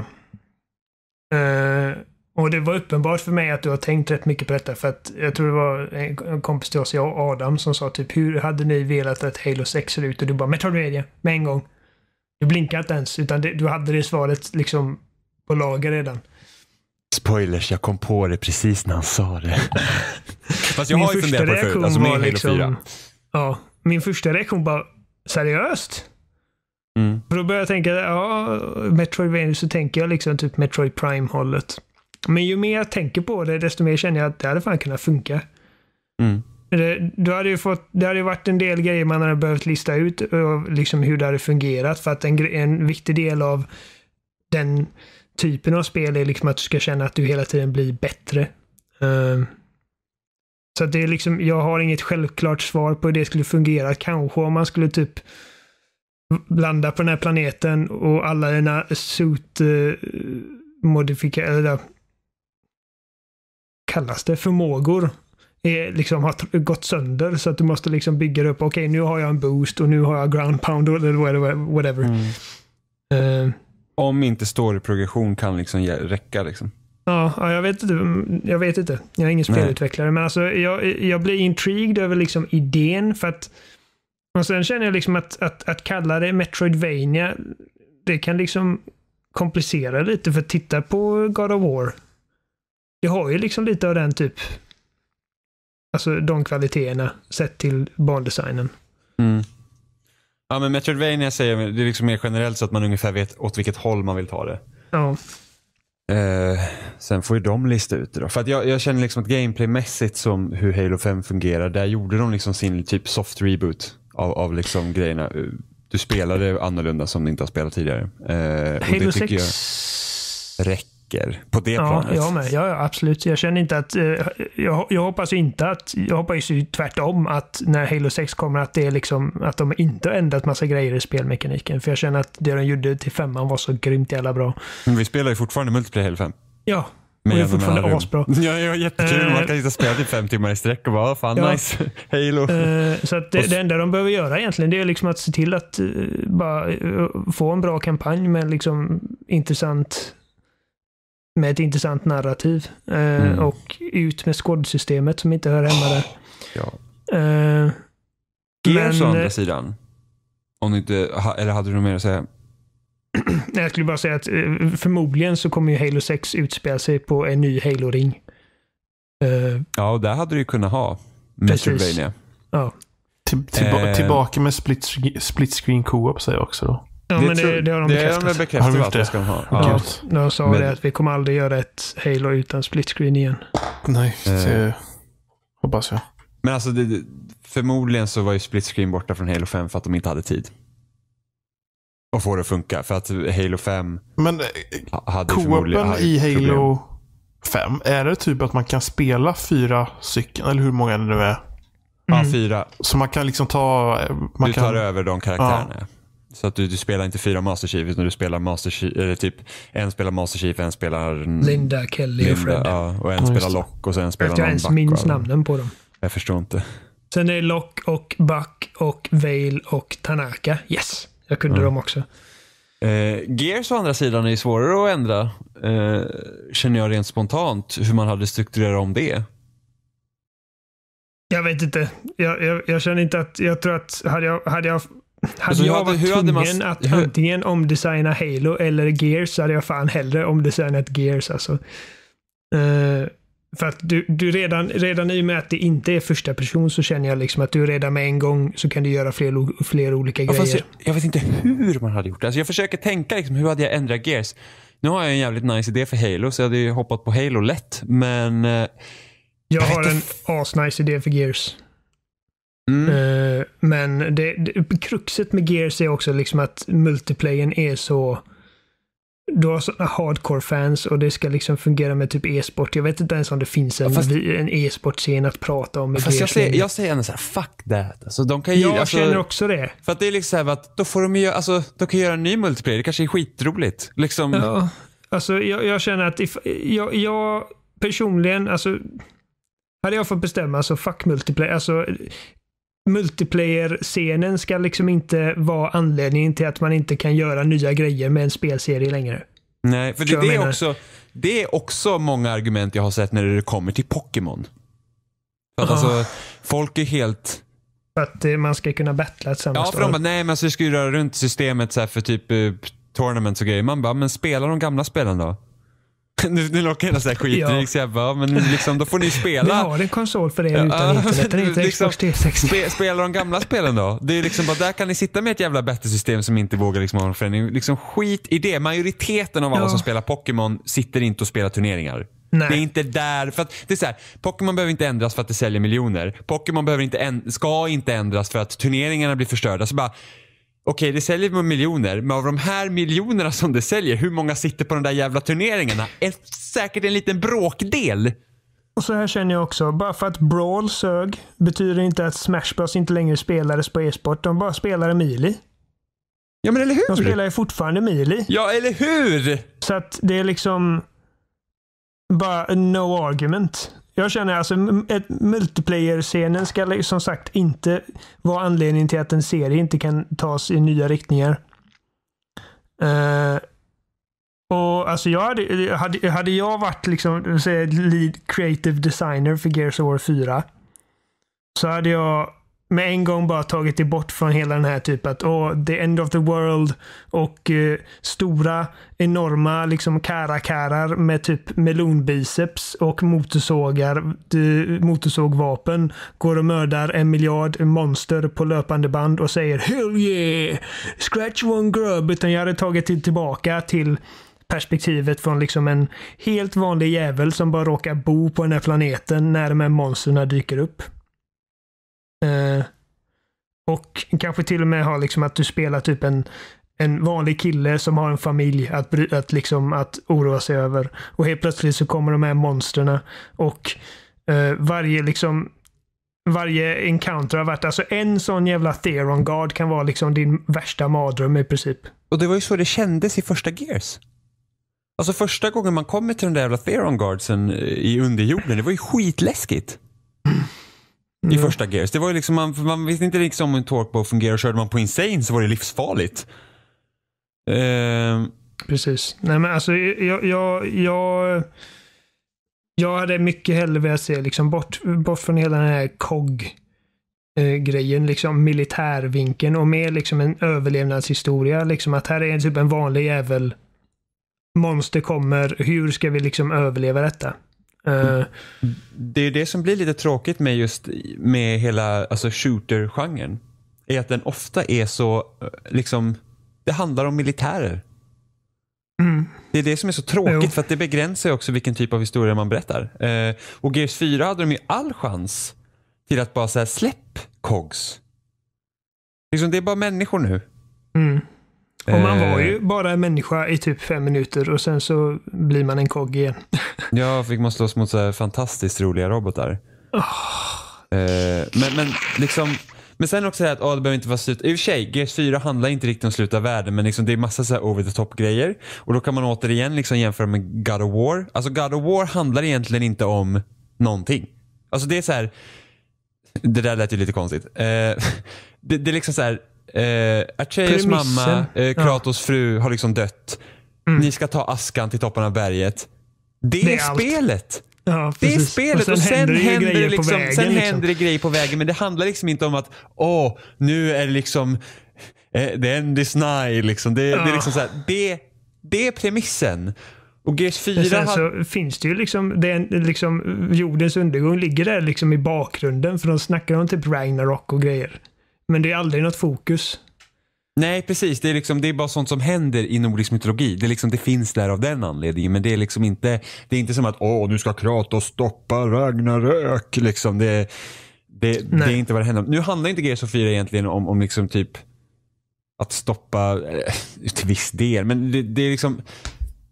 Uh, och det var uppenbart för mig att du har tänkt rätt mycket på detta för att jag tror det var en kompis till oss, jag och Adam, som sa typ hur hade ni velat att Halo 6 ser ut? Och du bara Metroidvania med en gång. Du blinkar inte ens, utan det, du hade det svaret liksom på lager redan. Spoilers, jag kom på det precis när han sa det. Fast jag min har ju funderat på det förut. Alltså, var liksom, ja, min första reaktion var seriöst? Mm. För då började jag tänka, ja, Metroid Venus, så tänker jag liksom typ Metroid Prime-hållet. Men ju mer jag tänker på det, desto mer känner jag att det hade fan kunnat funka. Mm. Du hade ju fått, det hade ju varit en del grejer man hade behövt lista ut och liksom hur det hade fungerat. För att en, en viktig del av den typen av spel är liksom att du ska känna att du hela tiden blir bättre. Uh, så det är liksom, jag har inget självklart svar på hur det skulle fungera. Kanske om man skulle typ landa på den här planeten och alla dina suit uh, eller kallas det, förmågor är, eh, liksom har gått sönder så att du måste liksom bygga upp. Okej, okay, nu har jag en boost och nu har jag ground pound eller whatever. Mm. Uh, Om inte storyprogression kan liksom räcka liksom. Ja, jag vet inte. Mm, jag vet inte. Jag är ingen spelutvecklare, Nej. men alltså, jag, jag blir intrigued över liksom idén för att och sen känner jag liksom att, att, att kalla det Metroidvania, det kan liksom komplicera lite för titta på God of War. Det har ju liksom lite av den typ Alltså de kvaliteterna sett till bandesignen. Mm. Ja, men Metroidvania säger det är liksom mer generellt så att man ungefär vet åt vilket håll man vill ta det. Ja. Eh, sen får ju de lista ut det då. För att jag, jag känner liksom att gameplaymässigt som hur Halo 5 fungerar, där gjorde de liksom sin typ soft reboot av, av liksom grejerna. Du spelade annorlunda som du inte har spelat tidigare. Eh, Halo 6? Räcker besviker på det ja, planet. Jag med. Ja, absolut. Jag känner inte att... Eh, jag, jag, hoppas inte att... Jag hoppas ju tvärtom att när Halo 6 kommer att det är liksom... Att de inte har ändrat massa grejer i spelmekaniken. För jag känner att det de gjorde till femman var så grymt jävla bra. Men vi spelar ju fortfarande multiplayer Halo 5. Ja, och det är fortfarande asbra. Ja, ja, jättekul. Man kan sitta och spela typ fem timmar i sträck och bara, fan ja. nice, Halo. Uh, så att det, det, enda de behöver göra egentligen, det är liksom att se till att uh, bara uh, få en bra kampanj med liksom intressant med ett intressant narrativ. Eh, mm. Och ut med skådsystemet som inte hör hemma där. Ja. Uh, eh, Gears men, å andra sidan, om du inte, eller hade du något mer att säga? jag skulle bara säga att eh, förmodligen så kommer ju Halo 6 utspela sig på en ny Halo-ring. Uh, ja, och där hade du ju kunnat ha Metroidvania. Ja. Till, till, eh, tillbaka med split, split screen co-op säger jag också då. Ja, men det, det har de bekräftat. Det har de bekräftat de att det ska ha. Ja. Ja. De sa men... det att vi kommer aldrig göra ett Halo utan split screen igen. Nej, eh. det eh. hoppas jag. Men alltså, det, förmodligen så var ju split screen borta från Halo 5 för att de inte hade tid. Och få det att funka. För att Halo 5 men, eh, hade förmodligen... Men i Halo problem. 5, är det typ att man kan spela fyra stycken, eller hur många det nu är? Mm. Ja, fyra. Så man kan liksom ta... Eh, man du tar kan... över de karaktärerna. Ja. Så att du, du spelar inte fyra Master Chief utan du spelar Master Chief, eller typ en spelar Master Chief, en spelar Linda, Kelly Linda, och Fred. Ja, och en ja, spelar Lock och sen spelar Efter någon Buck. Jag ens minns namnen på dem. Jag förstår inte. Sen är det Lock och Buck och Vale och Tanaka. Yes! Jag kunde mm. dem också. Eh, Gears å andra sidan är ju svårare att ändra. Eh, känner jag rent spontant hur man hade strukturerat om det. Jag vet inte. Jag, jag, jag, känner inte att, jag tror att hade jag, hade jag hade alltså, jag varit hade, tvungen hade man, att antingen omdesigna Halo eller Gears så hade jag fan hellre omdesignat Gears. Alltså. Uh, för att du, du redan, redan i och med att det inte är första person så känner jag liksom att du redan med en gång så kan du göra fler, fler olika ja, grejer. Jag, jag, vet inte hur man hade gjort det. Alltså jag försöker tänka liksom, hur hade jag ändrat Gears? Nu har jag en jävligt nice idé för Halo så jag hade ju hoppat på Halo lätt. Men... Uh, jag, jag har en asnice idé för Gears. Mm. Uh, men det, det, kruxet med Gears är också liksom att multiplayern är så... Du har sådana hardcore-fans och det ska liksom fungera med typ e-sport. Jag vet inte ens om det finns en, fast, en e-sportscen att prata om. Fast jag säger, jag säger ändå såhär, fuck that. Alltså, de kan ju, jag alltså, känner också det. För att det är liksom att då får de ju, alltså, de kan göra en ny multiplayer. Det kanske är skitroligt. Liksom. Ja. Alltså, jag, jag känner att if, jag, jag personligen, alltså hade jag fått bestämma så alltså, fuck multiplayer. Alltså, multiplayer-scenen ska liksom inte vara anledningen till att man inte kan göra nya grejer med en spelserie längre. Nej, för det, det är också, det är också många argument jag har sett när det kommer till Pokémon. För att alltså, folk är helt... För att eh, man ska kunna battla ett samma Ja, för de bara, nej men alltså, vi ska ju röra runt systemet så för typ eh, tournaments och grejer. Man bara, men spela de gamla spelen då. nu, nu låter hela så här skitdryg, så jag bara, men liksom, då får ni spela. Vi har en konsol för er utan ja, internet, den heter liksom, Xbox 360. Spe, spela de gamla spelen då. Det är liksom bara, där kan ni sitta med ett jävla bättre system som inte vågar liksom ha någon förändring. Liksom skit i det. Majoriteten av alla ja. som spelar Pokémon sitter inte och spelar turneringar. Nej. Det är inte där. För att, det är så här, Pokémon behöver inte ändras för att det säljer miljoner. Pokémon behöver inte ska inte ändras för att turneringarna blir förstörda. Så bara, okej det säljer med miljoner, men av de här miljonerna som det säljer, hur många sitter på de där jävla turneringarna? Är säkert en liten bråkdel. Och så här känner jag också. Bara för att Brawl sög betyder inte att Smash Bros inte längre spelades på e-sport. De bara spelar Mili. Ja men eller hur? De spelar ju fortfarande Mili. Ja eller hur? Så att det är liksom bara no argument. Jag känner alltså att multiplayer-scenen ska som sagt inte vara anledningen till att en serie inte kan tas i nya riktningar. Uh, och alltså jag hade, hade, hade jag varit liksom, säga, lead creative designer för Gears of War 4 så hade jag med en gång bara tagit det bort från hela den här typen att oh, the end of the world och eh, stora enorma liksom karakarar med typ melonbiceps och motorsågar, motorsågvapen går och mördar en miljard monster på löpande band och säger hell yeah, scratch one grub utan jag hade tagit det tillbaka till perspektivet från liksom en helt vanlig jävel som bara råkar bo på den här planeten när de här monstren dyker upp. Eh, och kanske till och med ha liksom att du spelar typ en, en vanlig kille som har en familj att, bry, att, liksom, att oroa sig över. Och helt plötsligt så kommer de här monstren och eh, varje liksom varje encounter har varit, alltså en sån jävla Theron Guard kan vara liksom din värsta mardröm i princip. Och det var ju så det kändes i första Gears. Alltså första gången man kommer till den där jävla Theron Guardsen eh, i underjorden, det var ju skitläskigt. Mm. I första Gears. Det var ju liksom, man, man visste inte liksom hur en torkbow fungerar. Körde man på Insane så var det livsfarligt. Eh. Precis. Nej men alltså jag, jag, jag, jag hade mycket hellre velat se liksom bort, bort från hela den här kog eh, grejen, liksom militärvinkeln och mer liksom en överlevnadshistoria. Liksom att här är typ en vanlig jävel. Monster kommer, hur ska vi liksom överleva detta? Eh, det är det som blir lite tråkigt med just med hela alltså shooter-genren. Är att den ofta är så, eh, liksom, det handlar om militärer. Mm. Det är det som är så tråkigt jo. för att det begränsar också vilken typ av historia man berättar. Uh, och Gears 4 hade de ju all chans till att bara säga släpp COGS. Liksom, det är bara människor nu. Mm. Och man var ju eh. bara en människa i typ fem minuter och sen så blir man en kogg igen. ja, fick man slåss mot så fantastiskt roliga robotar. Oh. men, men liksom... Men sen också det här att oh, det behöver inte vara slut. I och för sig, G4 handlar inte riktigt om sluta världen men liksom, det är massa så här over the top grejer. Och då kan man återigen liksom jämföra med God of War. Alltså God of War handlar egentligen inte om någonting. Alltså det är så här. Det där lät ju lite konstigt. Eh, det, det, är liksom så här. Eh, Achilles mamma, eh, Kratos ja. fru har liksom dött. Mm. Ni ska ta askan till toppen av berget. Det, det är, spelet! Ja, det är spelet och sen, och sen händer, det liksom, vägen, sen liksom. händer det grejer på vägen. Men det handlar liksom inte om att åh, nu är det liksom eh, the end is nigh. Liksom. Det, ja. det, är liksom det, det är premissen. Och Gears 4 Men sen så finns det ju liksom, det är liksom jordens undergång ligger där liksom i bakgrunden. För de snackar om typ Ragnarok och grejer. Men det är aldrig något fokus. Nej, precis. Det är, liksom, det är bara sånt som händer i nordisk mytologi. Det, liksom, det finns där av den anledningen. Men det är liksom inte, det är inte som att åh, nu ska Kratos stoppa Ragnarök. Liksom, det, det, det är inte vad det händer om. Nu handlar inte Gears of 4 egentligen om, om liksom typ att stoppa eh, till viss del. Men det, det är liksom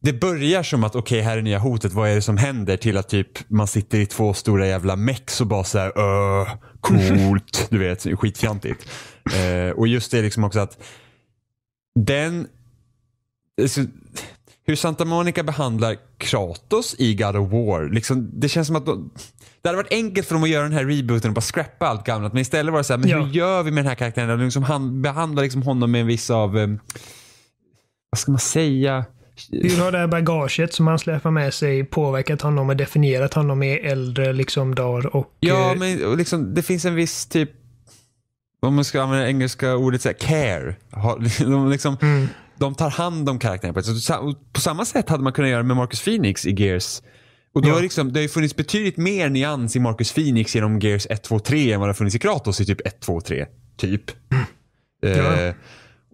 det börjar som att okej, okay, här är nya hotet, vad är det som händer? Till att typ man sitter i två stora jävla mex och bara såhär öh, coolt, du vet, skitfjantigt. Eh, och just det liksom också att den... Alltså, hur Santa Monica behandlar Kratos i God of War. Liksom, det känns som att de, det hade varit enkelt för dem att göra den här rebooten och bara scrappa allt gammalt. Men istället var det så här, men ja. hur gör vi med den här karaktären? liksom han, behandlar liksom honom med en viss av, eh, vad ska man säga? Hur har det här bagaget som han släpar med sig påverkat honom och definierat honom i äldre liksom, dagar? Och, ja, eh, men liksom, det finns en viss typ, om man ska använda engelska ordet, så här, care. De, liksom, mm. de tar hand om karaktären. på På samma sätt hade man kunnat göra med Marcus Phoenix i Gears. Och då ja. har liksom, det har ju funnits betydligt mer nyans i Marcus Phoenix genom Gears 1, 2, 3 än vad det har funnits i Kratos i typ 1, 2, 3. Typ. Mm. Eh, ja.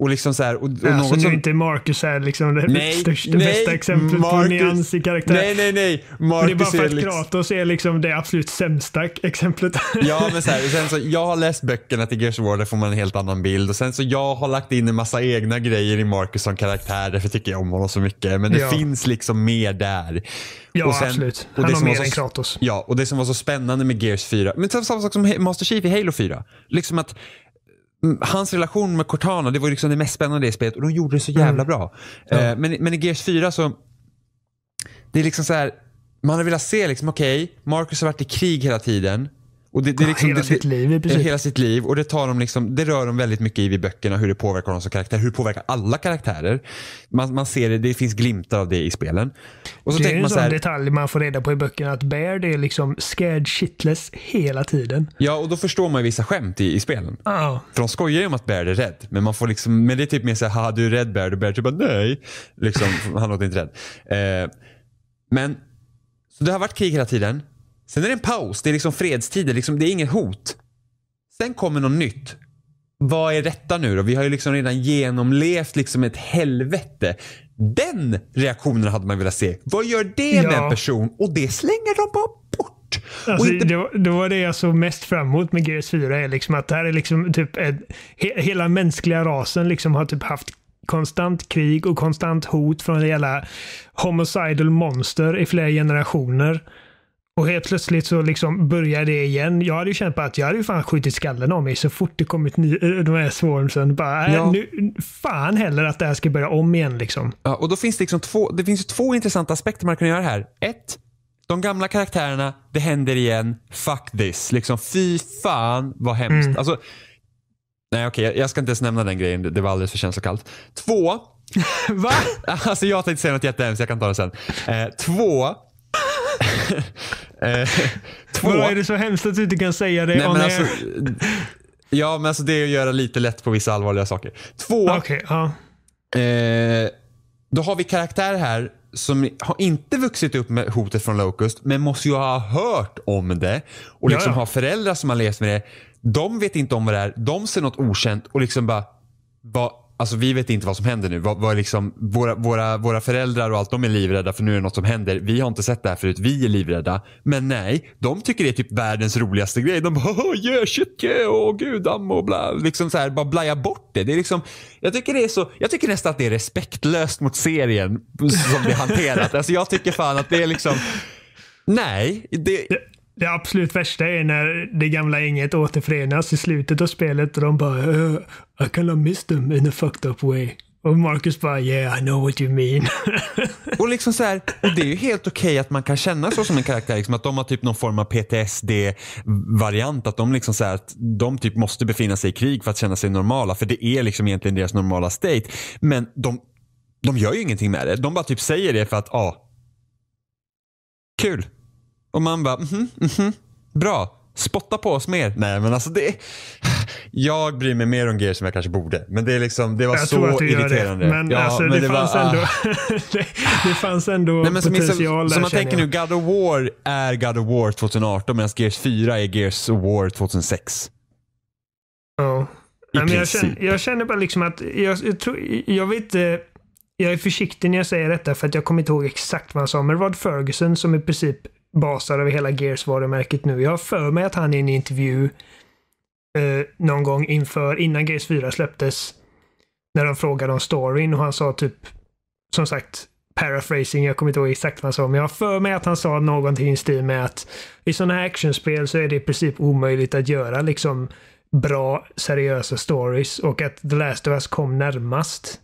Och liksom så här, och, och alltså, något nu som... inte Marcus är liksom det nej, största, nej, bästa exemplet Marcus, på nyans i karaktär. Nej, nej, nej. Marcus det är bara för att liksom... Kratos är liksom det absolut sämsta exemplet. Ja, men så här, sen så, jag har läst böckerna till Gears of War, där får man en helt annan bild. Och sen så jag har lagt in en massa egna grejer i Marcus som karaktär, därför tycker jag om honom så mycket. Men det ja. finns liksom mer där. Ja, sen, absolut. Han har mer så, än Kratos. Ja, och det som var så spännande med Gears 4, men samma sak som Master Chief i Halo 4. Liksom att Mm, hans relation med Cortana, det var liksom det mest spännande i spelet och de gjorde det så mm. jävla bra. Mm. men, eh, men i Gears 4 så, det är liksom så här, man har velat se liksom, okej, okay, Marcus har varit i krig hela tiden. Och det, det är liksom, hela det, sitt liv i princip. Hela sitt liv. Och det, tar de liksom, det rör de väldigt mycket i vid böckerna, hur det påverkar dem som karaktär. Hur det påverkar alla karaktärer. Man, man ser det, det finns glimtar av det i spelen. Och så det är en man sån så här, detalj man får reda på i böckerna, att Baird är liksom scared shitless hela tiden. Ja, och då förstår man ju vissa skämt i, i spelen. Oh. För de skojar ju om att Baird är rädd. Men, man får liksom, men det är typ mer såhär, ha du är rädd Baird? Och Baird typ bara, nej. Liksom, han låter inte rädd. Eh, men, så det har varit krig hela tiden. Sen är det en paus. Det är liksom fredstid. Det är, liksom, det är inget hot. Sen kommer något nytt. Vad är detta nu då? Vi har ju liksom redan genomlevt liksom ett helvete. Den reaktionen hade man velat se. Vad gör det ja. med en person? Och det slänger de bara bort. Alltså, inte... det, var, det, var det jag såg mest fram emot med GS4. Är liksom att det här är liksom typ ett, he, hela mänskliga rasen liksom har typ haft konstant krig och konstant hot från hela homicidal monster i flera generationer. Och helt plötsligt så liksom börjar det igen. Jag hade ju känt på att jag hade ju fan skjutit skallen av mig så fort det kommit ny, eh, de här swarmsen. Bara, äh, ja. nu, fan heller att det här ska börja om igen liksom. Ja, och då finns det liksom två, det finns två intressanta aspekter man kan göra här. Ett, de gamla karaktärerna, det händer igen. Fuck this. Liksom, fy fan vad hemskt. Mm. Alltså, nej okej, okay, jag ska inte ens nämna den grejen. Det var alldeles för känslokallt. Två. Va? alltså jag tänkte säga något jättehemskt, jag kan ta det sen. Eh, två. Eh, två. Vad är det så hemskt att du inte kan säga det Nej, men alltså, Ja, men alltså det är att göra lite lätt på vissa allvarliga saker. Två. Okay, ja. eh, då har vi karaktär här som har inte vuxit upp med hotet från Locust, men måste ju ha hört om det och liksom ja, ja. ha föräldrar som har levt med det. De vet inte om vad det är. De ser något okänt och liksom bara, vad Alltså vi vet inte vad som händer nu. Vad, vad liksom, våra, våra, våra föräldrar och allt, de är livrädda för nu är det något som händer. Vi har inte sett det här förut. Vi är livrädda. Men nej, de tycker det är typ världens roligaste grej. De bara yeah, shit yeah, oh, gud, ammo och bla. Liksom så här, bara blaja bort det. det är liksom, jag, tycker det är så, jag tycker nästan att det är respektlöst mot serien som det är hanterat. alltså jag tycker fan att det är liksom Nej, det, det absolut värsta är när det gamla gänget återförenas i slutet av spelet och de bara uh, I kind of miss them in a fucked up way. Och Marcus bara yeah I know what you mean. och liksom så här, det är ju helt okej okay att man kan känna så som en karaktär. Liksom att de har typ någon form av PTSD-variant. Att de liksom så här, att de typ måste befinna sig i krig för att känna sig normala. För det är liksom egentligen deras normala state. Men de, de gör ju ingenting med det. De bara typ säger det för att ja, ah, kul. Och man bara, mhm, mhm, bra. Spotta på oss mer. Nej men alltså det... Jag bryr mig mer om Gears än jag kanske borde. Men det, är liksom, det var jag så tror irriterande. Det. Men, ja, alltså, men det, det, fanns var, ändå, ah. det, fanns ändå Nej, men potential som, där, som man tänker jag. nu, God of War är God of War 2018 medan Gears 4 är Gears of War 2006. Ja. Oh. Nej, jag, känner, jag känner bara liksom att jag, jag, tror, jag vet inte jag är försiktig när jag säger detta för att jag kommer inte ihåg exakt vad han sa, men Rod Ferguson som i princip basar över hela Gears-varumärket nu. Jag har för mig att han i en intervju eh, någon gång inför, innan Gears 4 släpptes, när de frågade om storyn och han sa typ, som sagt, paraphrasing, jag kommer inte ihåg exakt vad han sa, men jag har för mig att han sa någonting i stil med att i sådana här actionspel så är det i princip omöjligt att göra liksom bra, seriösa stories och att The Last of Us kom närmast.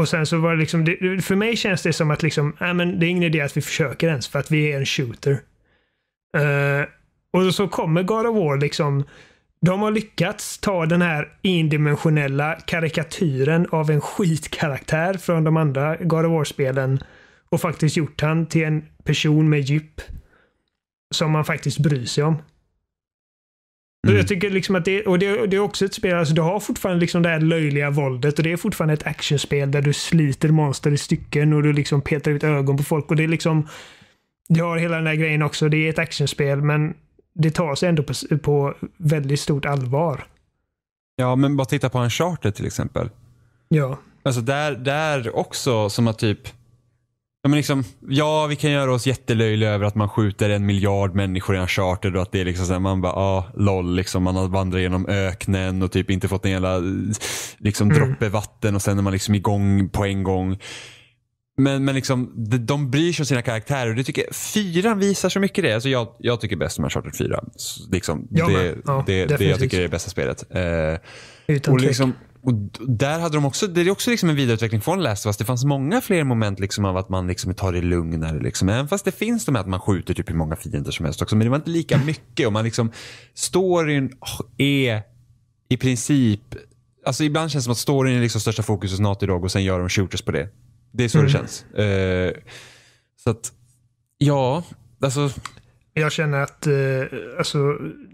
Och sen så var det liksom, det, för mig känns det som att liksom, äh, men det är ingen idé att vi försöker ens för att vi är en shooter. Uh, och så kommer God of War liksom, de har lyckats ta den här endimensionella karikatyren av en skitkaraktär från de andra God of War-spelen och faktiskt gjort han till en person med djup som man faktiskt bryr sig om. Mm. Jag tycker liksom att det, och det, det, är också ett spel, alltså du har fortfarande liksom det här löjliga våldet och det är fortfarande ett actionspel där du sliter monster i stycken och du liksom petar ut ögon på folk. och det är liksom Du har hela den där grejen också, det är ett actionspel men det tar sig ändå på, på väldigt stort allvar. Ja, men bara titta på en charter till exempel. Ja. Alltså där, där också som att typ Ja, men liksom, ja, vi kan göra oss jättelöjliga över att man skjuter en miljard människor i Uncharted och att det är liksom så här, man bara, ah, LOL, liksom, man har vandrat genom öknen och typ inte fått en jävla liksom, mm. droppe vatten och sen är man liksom igång på en gång. Men, men liksom, de, de bryr sig om sina karaktärer och det tycker jag, fyran visar så mycket det. Alltså jag, jag tycker bäst om Uncharted 4. Liksom, ja, det, men, ja, det, det, jag tycker är det bästa spelet. Eh, Utan och liksom, och där hade de också, det är också liksom en vidareutveckling från Last of Us. Det fanns många fler moment liksom av att man liksom tar det lugnare. Liksom. Även fast det finns de här att man skjuter typ hur många fiender som helst också. Men det var inte lika mycket. Och man liksom, storyn är i princip, alltså ibland känns det som att storyn är liksom största fokus hos Naughty Dog och sen gör de shooters på det. Det är så mm. det känns. Uh, så att, ja, alltså. Jag känner att uh, alltså,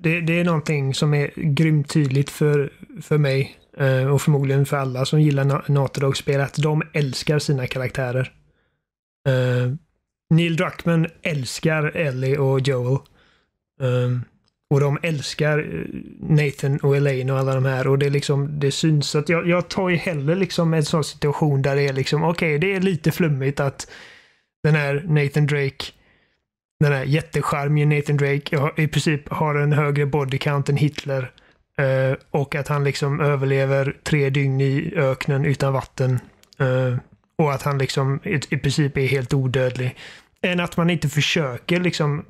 det, det är någonting som är grymt tydligt för, för mig Eh, och förmodligen för alla som gillar Naterdog-spel, att de älskar sina karaktärer. Eh, Neil Druckman älskar Ellie och Joel. Ehm, och de älskar eh, Nathan och Elaine och alla de här och det, liksom, det syns. att jag, jag tar ju hellre liksom en sån situation där det är liksom, okej, okay, det är lite flummigt att den här Nathan Drake den här jättecharmige Nathan Drake i princip har en högre body count än Hitler. Eh, och att han liksom överlever tre dygn i öknen utan vatten. Uh, och att han liksom i, i, princip är helt odödlig. Än att man inte försöker liksom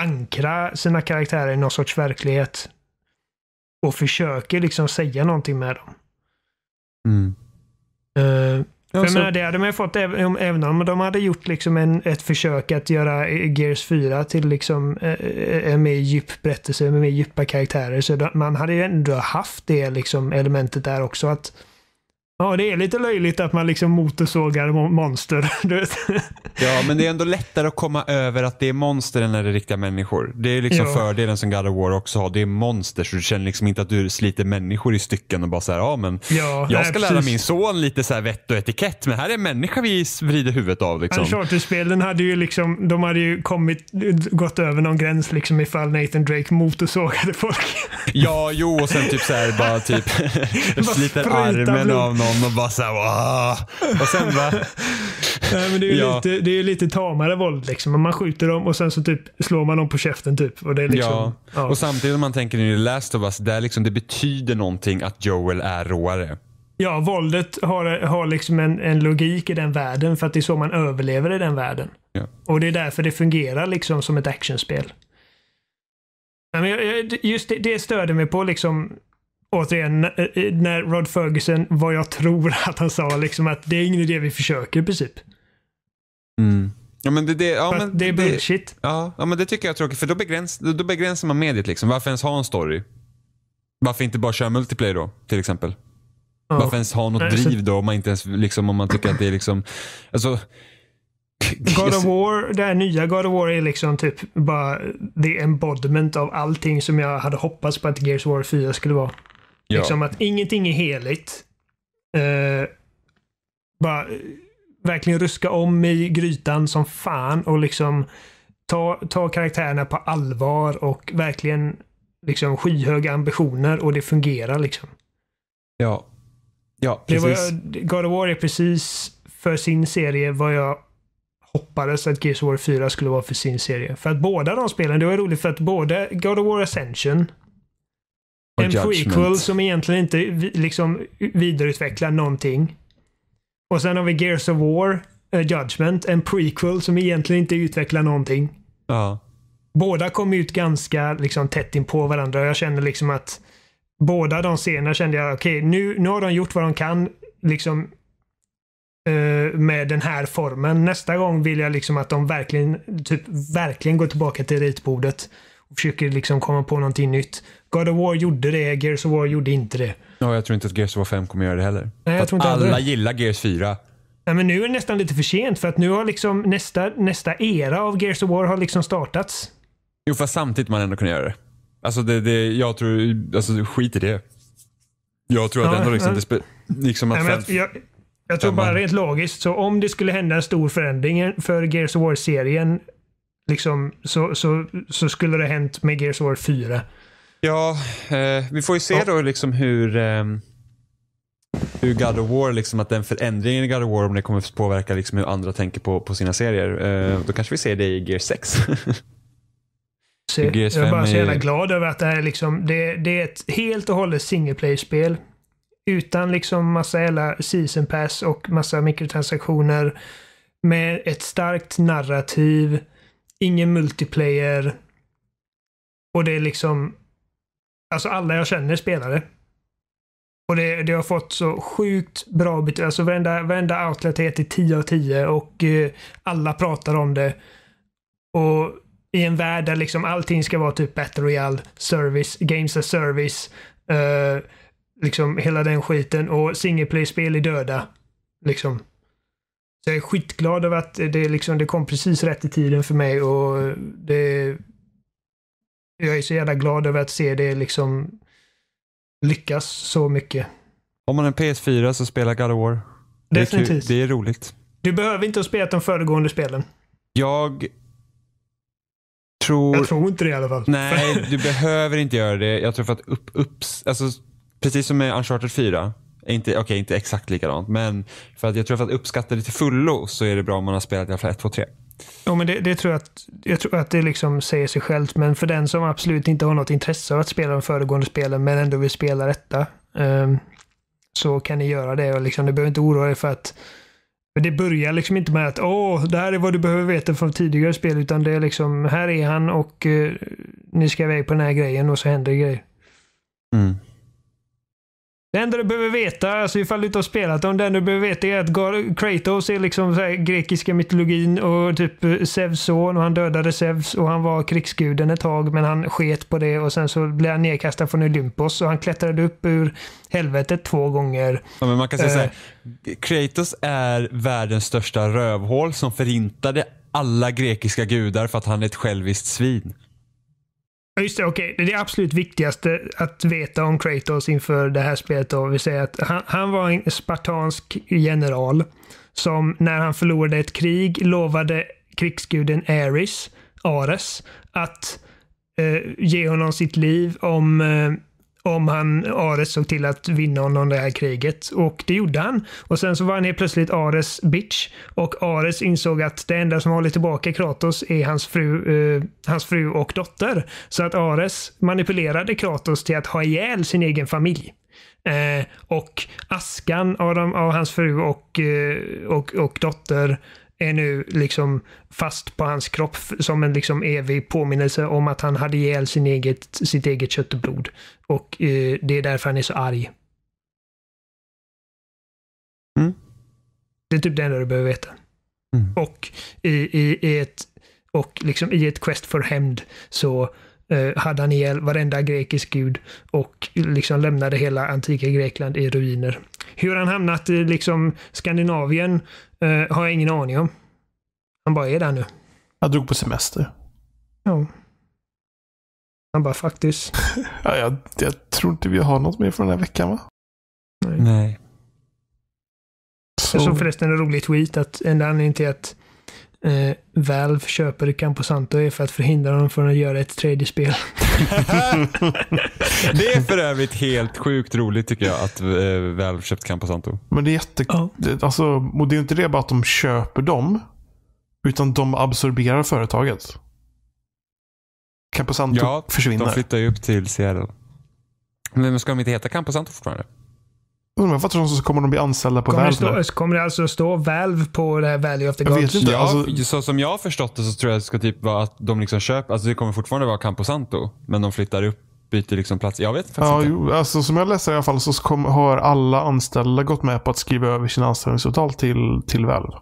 ankra sina karaktärer i någon sorts verklighet. Och försöker liksom säga någonting med dem. Mm. Uh, för alltså. med det hade man ju fått, även om de hade gjort liksom en, ett försök att göra eh, Gears 4 till liksom eh, eh, en mer djup berättelse med mer djupa karaktärer, så man hade ju ändå haft det liksom elementet där också. att Ja, det är lite löjligt att man liksom motorsågar monster. ja, men det är ändå lättare att komma över att det är monster än när det är riktiga människor. Det är liksom ja. fördelen som God of War också har. Det är monster, så du känner liksom inte att du sliter människor i stycken och bara såhär, ja men ja, jag ska nej, lära min son lite så här vett och etikett, men här är en människa vi vrider huvudet av. Liksom. uncharted hade ju liksom, de hade ju kommit, gått över någon gräns liksom ifall Nathan Drake motorsågade folk. ja, jo, och sen typ såhär, bara typ sliter armen av någon honom och bara såhär Och sen bara... Nej, men det är ju ja. lite, det är lite tamare våld liksom. Man skjuter dem och sen så typ slår man dem på käften typ. Och det är liksom, ja. ja. och samtidigt om man tänker nu i Last of Us, där liksom det betyder någonting att Joel är råare. Ja, våldet har, har liksom en, en logik i den världen för att det är så man överlever i den världen. Ja. Och det är därför det fungerar liksom som ett actionspel. just det, det stöder mig på liksom återigen, eh, eh, när Rod Ferguson, vad jag tror att han sa, liksom att det är ingen idé vi försöker i princip. Mm. Ja, men det, det, ja, men det är bullshit. Det, ja, ja, men det tycker jag är tråkigt. För då, begräns, då begränsar man mediet. Liksom. Varför ens ha en story? Varför inte bara köra multiplayer då, till exempel? Ja. Varför ens ha något driv då, om man, inte ens, liksom, om man tycker att det är liksom... Alltså, God of War, det här nya God of War är liksom typ bara the embodiment av allting som jag hade hoppats på att Gears of War 4 skulle vara. Ja. Liksom att ingenting är heligt. Eh, bara eh, verkligen ruska om i grytan som fan och liksom ta, ta karaktärerna på allvar och verkligen liksom skyhöga ambitioner och det fungerar liksom. Ja. Ja, precis. Det var, God of War är precis för sin serie vad jag hoppades att Gears of War 4 skulle vara för sin serie. För att båda de spelen, det var roligt för att både God of War Ascension en prequel som egentligen inte liksom vidareutvecklar någonting. Och sen har vi Gears of War, uh, Judgment, en prequel som egentligen inte utvecklar någonting. Ja. Båda kom ut ganska liksom, tätt in på varandra jag känner liksom att båda de scenerna kände jag, okej okay, nu, nu har de gjort vad de kan liksom uh, med den här formen. Nästa gång vill jag liksom att de verkligen, typ, verkligen går tillbaka till ritbordet och försöker liksom komma på någonting nytt. God of War gjorde det, Gears of War gjorde inte det. Ja, jag tror inte att Gears of War 5 kommer göra det heller. Nej, jag tror inte alla det. gillar Gears 4. Nej, men nu är det nästan lite för sent för att nu har liksom nästa, nästa era av Gears of War har liksom startats. Jo, fast samtidigt man ändå kunde göra det. Alltså, det, det, jag tror, alltså skit i det. Jag tror att ja, ändå liksom, det liksom att... Nej, jag, jag, jag tror bara rent logiskt, så om det skulle hända en stor förändring för Gears of War-serien, liksom, så, så, så skulle det hänt med Gears of War 4. Ja, eh, vi får ju se ja. då liksom hur, eh, hur God of War, liksom att den förändringen i God of War, om det kommer att påverka liksom hur andra tänker på, på sina serier. Eh, då kanske vi ser det i Gear 6. jag är bara så jävla glad över att det här är liksom, det, det är ett helt och hållet singleplay spel Utan liksom massa jävla season pass och massa mikrotransaktioner. Med ett starkt narrativ. Ingen multiplayer. Och det är liksom Alltså alla jag känner spelare. Och det, det har fått så sjukt bra betyg. Alltså varenda, varenda outlet heter 10 av 10 och eh, alla pratar om det. Och i en värld där liksom allting ska vara typ Battle Royale, service, games as service, eh, liksom hela den skiten och single play-spel är döda. Liksom. Så jag är skitglad över att det, liksom, det kom precis rätt i tiden för mig och det jag är så jävla glad över att se det liksom lyckas så mycket. Om man är en PS4 så spelar God of War. Det Definitivt. Är det är roligt. Du behöver inte ha spelat de föregående spelen. Jag tror... Jag tror inte det i alla fall. Nej, du behöver inte göra det. Jag tror för att upp, upp, alltså, precis som med Uncharted 4, inte, okej, okay, inte exakt likadant, men för att jag tror för att uppskatta det till fullo så är det bra om man har spelat i alla fall 1, 2, 3. Ja, men det, det, tror jag, att, jag tror att det liksom säger sig självt, men för den som absolut inte har något intresse av att spela de föregående spelen, men ändå vill spela detta, um, så kan ni göra det. Och liksom, ni behöver inte oroa er för att det börjar liksom inte med att åh, det här är vad du behöver veta från tidigare spel, utan det är liksom, här är han och eh, ni ska iväg på den här grejen och så händer grejer. Mm. Det enda du behöver veta, alltså ifall du inte har spelat dem, det enda du behöver veta är att Kratos är liksom grekiska mytologin och typ Zeus son och han dödade Zeus och han var krigsguden ett tag men han sket på det och sen så blev han nedkastad från Olympos och han klättrade upp ur helvetet två gånger. Ja, men man kan säga så här, eh. Kratos är världens största rövhål som förintade alla grekiska gudar för att han är ett själviskt svin. Just det, okej. Okay. Det är det absolut viktigaste att veta om Kratos inför det här spelet. Då, vi säger att han, han, var en spartansk general som när han förlorade ett krig lovade krigsguden Ares, Ares att eh, ge honom sitt liv om eh, om han, Ares såg till att vinna honom det här kriget. Och det gjorde han. Och sen så var han helt plötsligt Ares bitch. Och Ares insåg att det enda som håller tillbaka Kratos är hans fru, eh, hans fru och dotter. Så att Ares manipulerade Kratos till att ha ihjäl sin egen familj. Eh, och askan av, de, av, hans fru och, eh, och, och dotter är nu liksom fast på hans kropp som en liksom evig påminnelse om att han hade ihjäl sin eget, sitt eget kött och blod. Och eh, det är därför han är så arg. Mm. Det är typ det enda du behöver veta. Mm. Och, i, i, i, ett, och liksom i ett quest för hämnd så eh, hade han ihjäl varenda grekisk gud och liksom lämnade hela antika Grekland i ruiner. Hur han hamnat i liksom Skandinavien Uh, har jag ingen aning om. Han bara är där nu. Han drog på semester. Ja. Han bara faktiskt. ja, jag, jag tror inte vi har något mer för den här veckan va? Nej. Nej. Så. Jag såg förresten en rolig tweet att enda anledningen till att eh, Valve köper Camposanto är för att förhindra dem från att göra ett tredje spel. det är för övrigt helt sjukt roligt tycker jag att eh, Valve köpt Camposanto. Men det är jätte... Oh. Det, alltså, och det är inte det bara att de köper dem. Utan de absorberar företaget. Camposanto ja, försvinner. de flyttar ju upp till Seattle. Men ska de inte heta Camposanto fortfarande? Undrar vad tror de kommer de bli anställda på kommer Valve? Det stå, kommer det alltså stå Valve på det här Value of the Gods? Jag vet inte. Ja, alltså- så som jag har förstått det så tror jag det ska typ vara att de liksom köper, alltså det kommer fortfarande vara Camposanto, men de flyttar upp byter liksom plats. Jag vet faktiskt ja, inte. Jo, alltså, som jag läser i alla fall så kom, har alla anställda gått med på att skriva över sina anställningsavtal till, till Valve.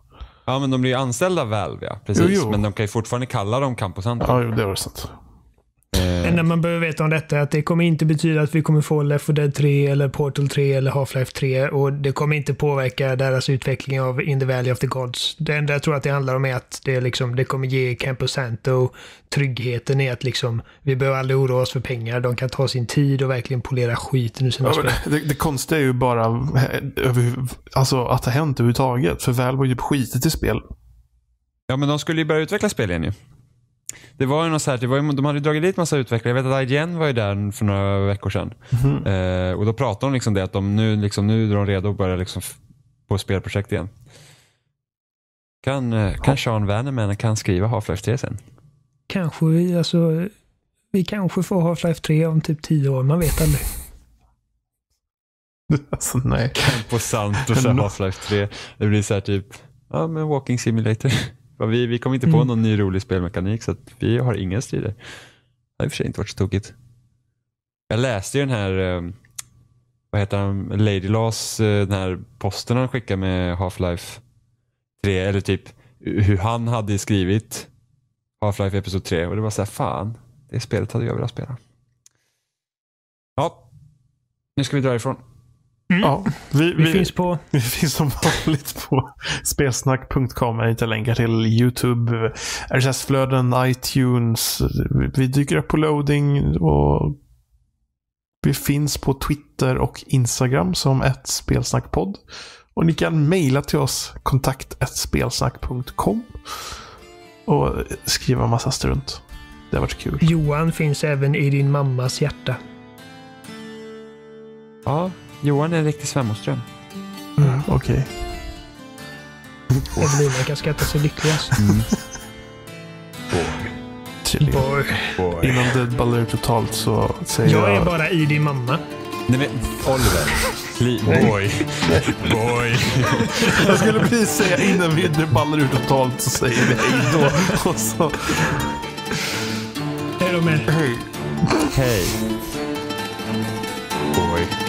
Ja, men de blir ju anställda av Valve, ja. Precis. Jo, jo. Men de kan ju fortfarande kalla dem Camposanto. Ja, jo, det var sant. Det eh, enda man behöver veta om detta är att det kommer inte betyda att vi kommer få Left 4 Dead 3 eller Portal 3 eller Half-Life 3 och det kommer inte påverka deras utveckling av In the Valley of the Gods. Det enda jag tror att det handlar om är att det, liksom, det kommer ge Campo Santo tryggheten i att liksom, vi behöver aldrig oroa oss för pengar. De kan ta sin tid och verkligen polera skiten ur sina ja, spel. Det, det konstiga är ju bara eh, alltså, att det har hänt överhuvudtaget. För väl var ju typ skiten i spel. Ja, men de skulle ju börja utveckla spel igen ju. Det var ju något så här, det var ju, de hade dragit dit massa utvecklare. Jag vet att IGN var ju där för några veckor sedan. Mm. Eh, och då pratade de liksom det att de nu, liksom, nu är de redo att börja liksom på spelprojekt igen. Kan, eh, kan Sean Vannerman kan skriva Half-Life 3 sen? Kanske vi, alltså, vi kanske får Half-Life 3 om typ tio år, man vet aldrig. Alltså nej. Campo Santos Half-Life 3. Det blir så här typ, ja men Walking Simulator. Vi, vi kom inte på mm. någon ny rolig spelmekanik så vi har inga strider. Det har i och för sig inte varit så tokigt. Jag läste ju den här, eh, vad heter han, Lady Laws, eh, den här posten han skickade med Half-Life 3, eller typ hur han hade skrivit Half-Life Episod 3 och det var så här, fan, det spelet hade jag velat spela. Ja, nu ska vi dra ifrån. Mm. Ja, vi, vi, vi, finns på... vi finns som vanligt på spelsnack.com. Jag hittar länkar till YouTube, RSS-flöden, iTunes. Vi dyker upp på loading och vi finns på Twitter och Instagram som ett spelsnackpodd. Och ni kan mejla till oss, kontakt spelsnack.com och skriva massa strunt. Det har varit kul. Johan finns även i din mammas hjärta. Ja, Johan är en riktig svärmorsdröm. Mm, Okej. Okay. Evelina kan skratta sig lyckligast. Mm. Boy. Typ. Boy. Boy. Innan Deadball är totalt så säger jag... Jag är bara i din mamma. Nej men Oliver. Boy. Boy. Jag skulle precis säga innan vi ballar ur totalt så säger vi hej då. så... Hej då med Hej. Hej. Boy.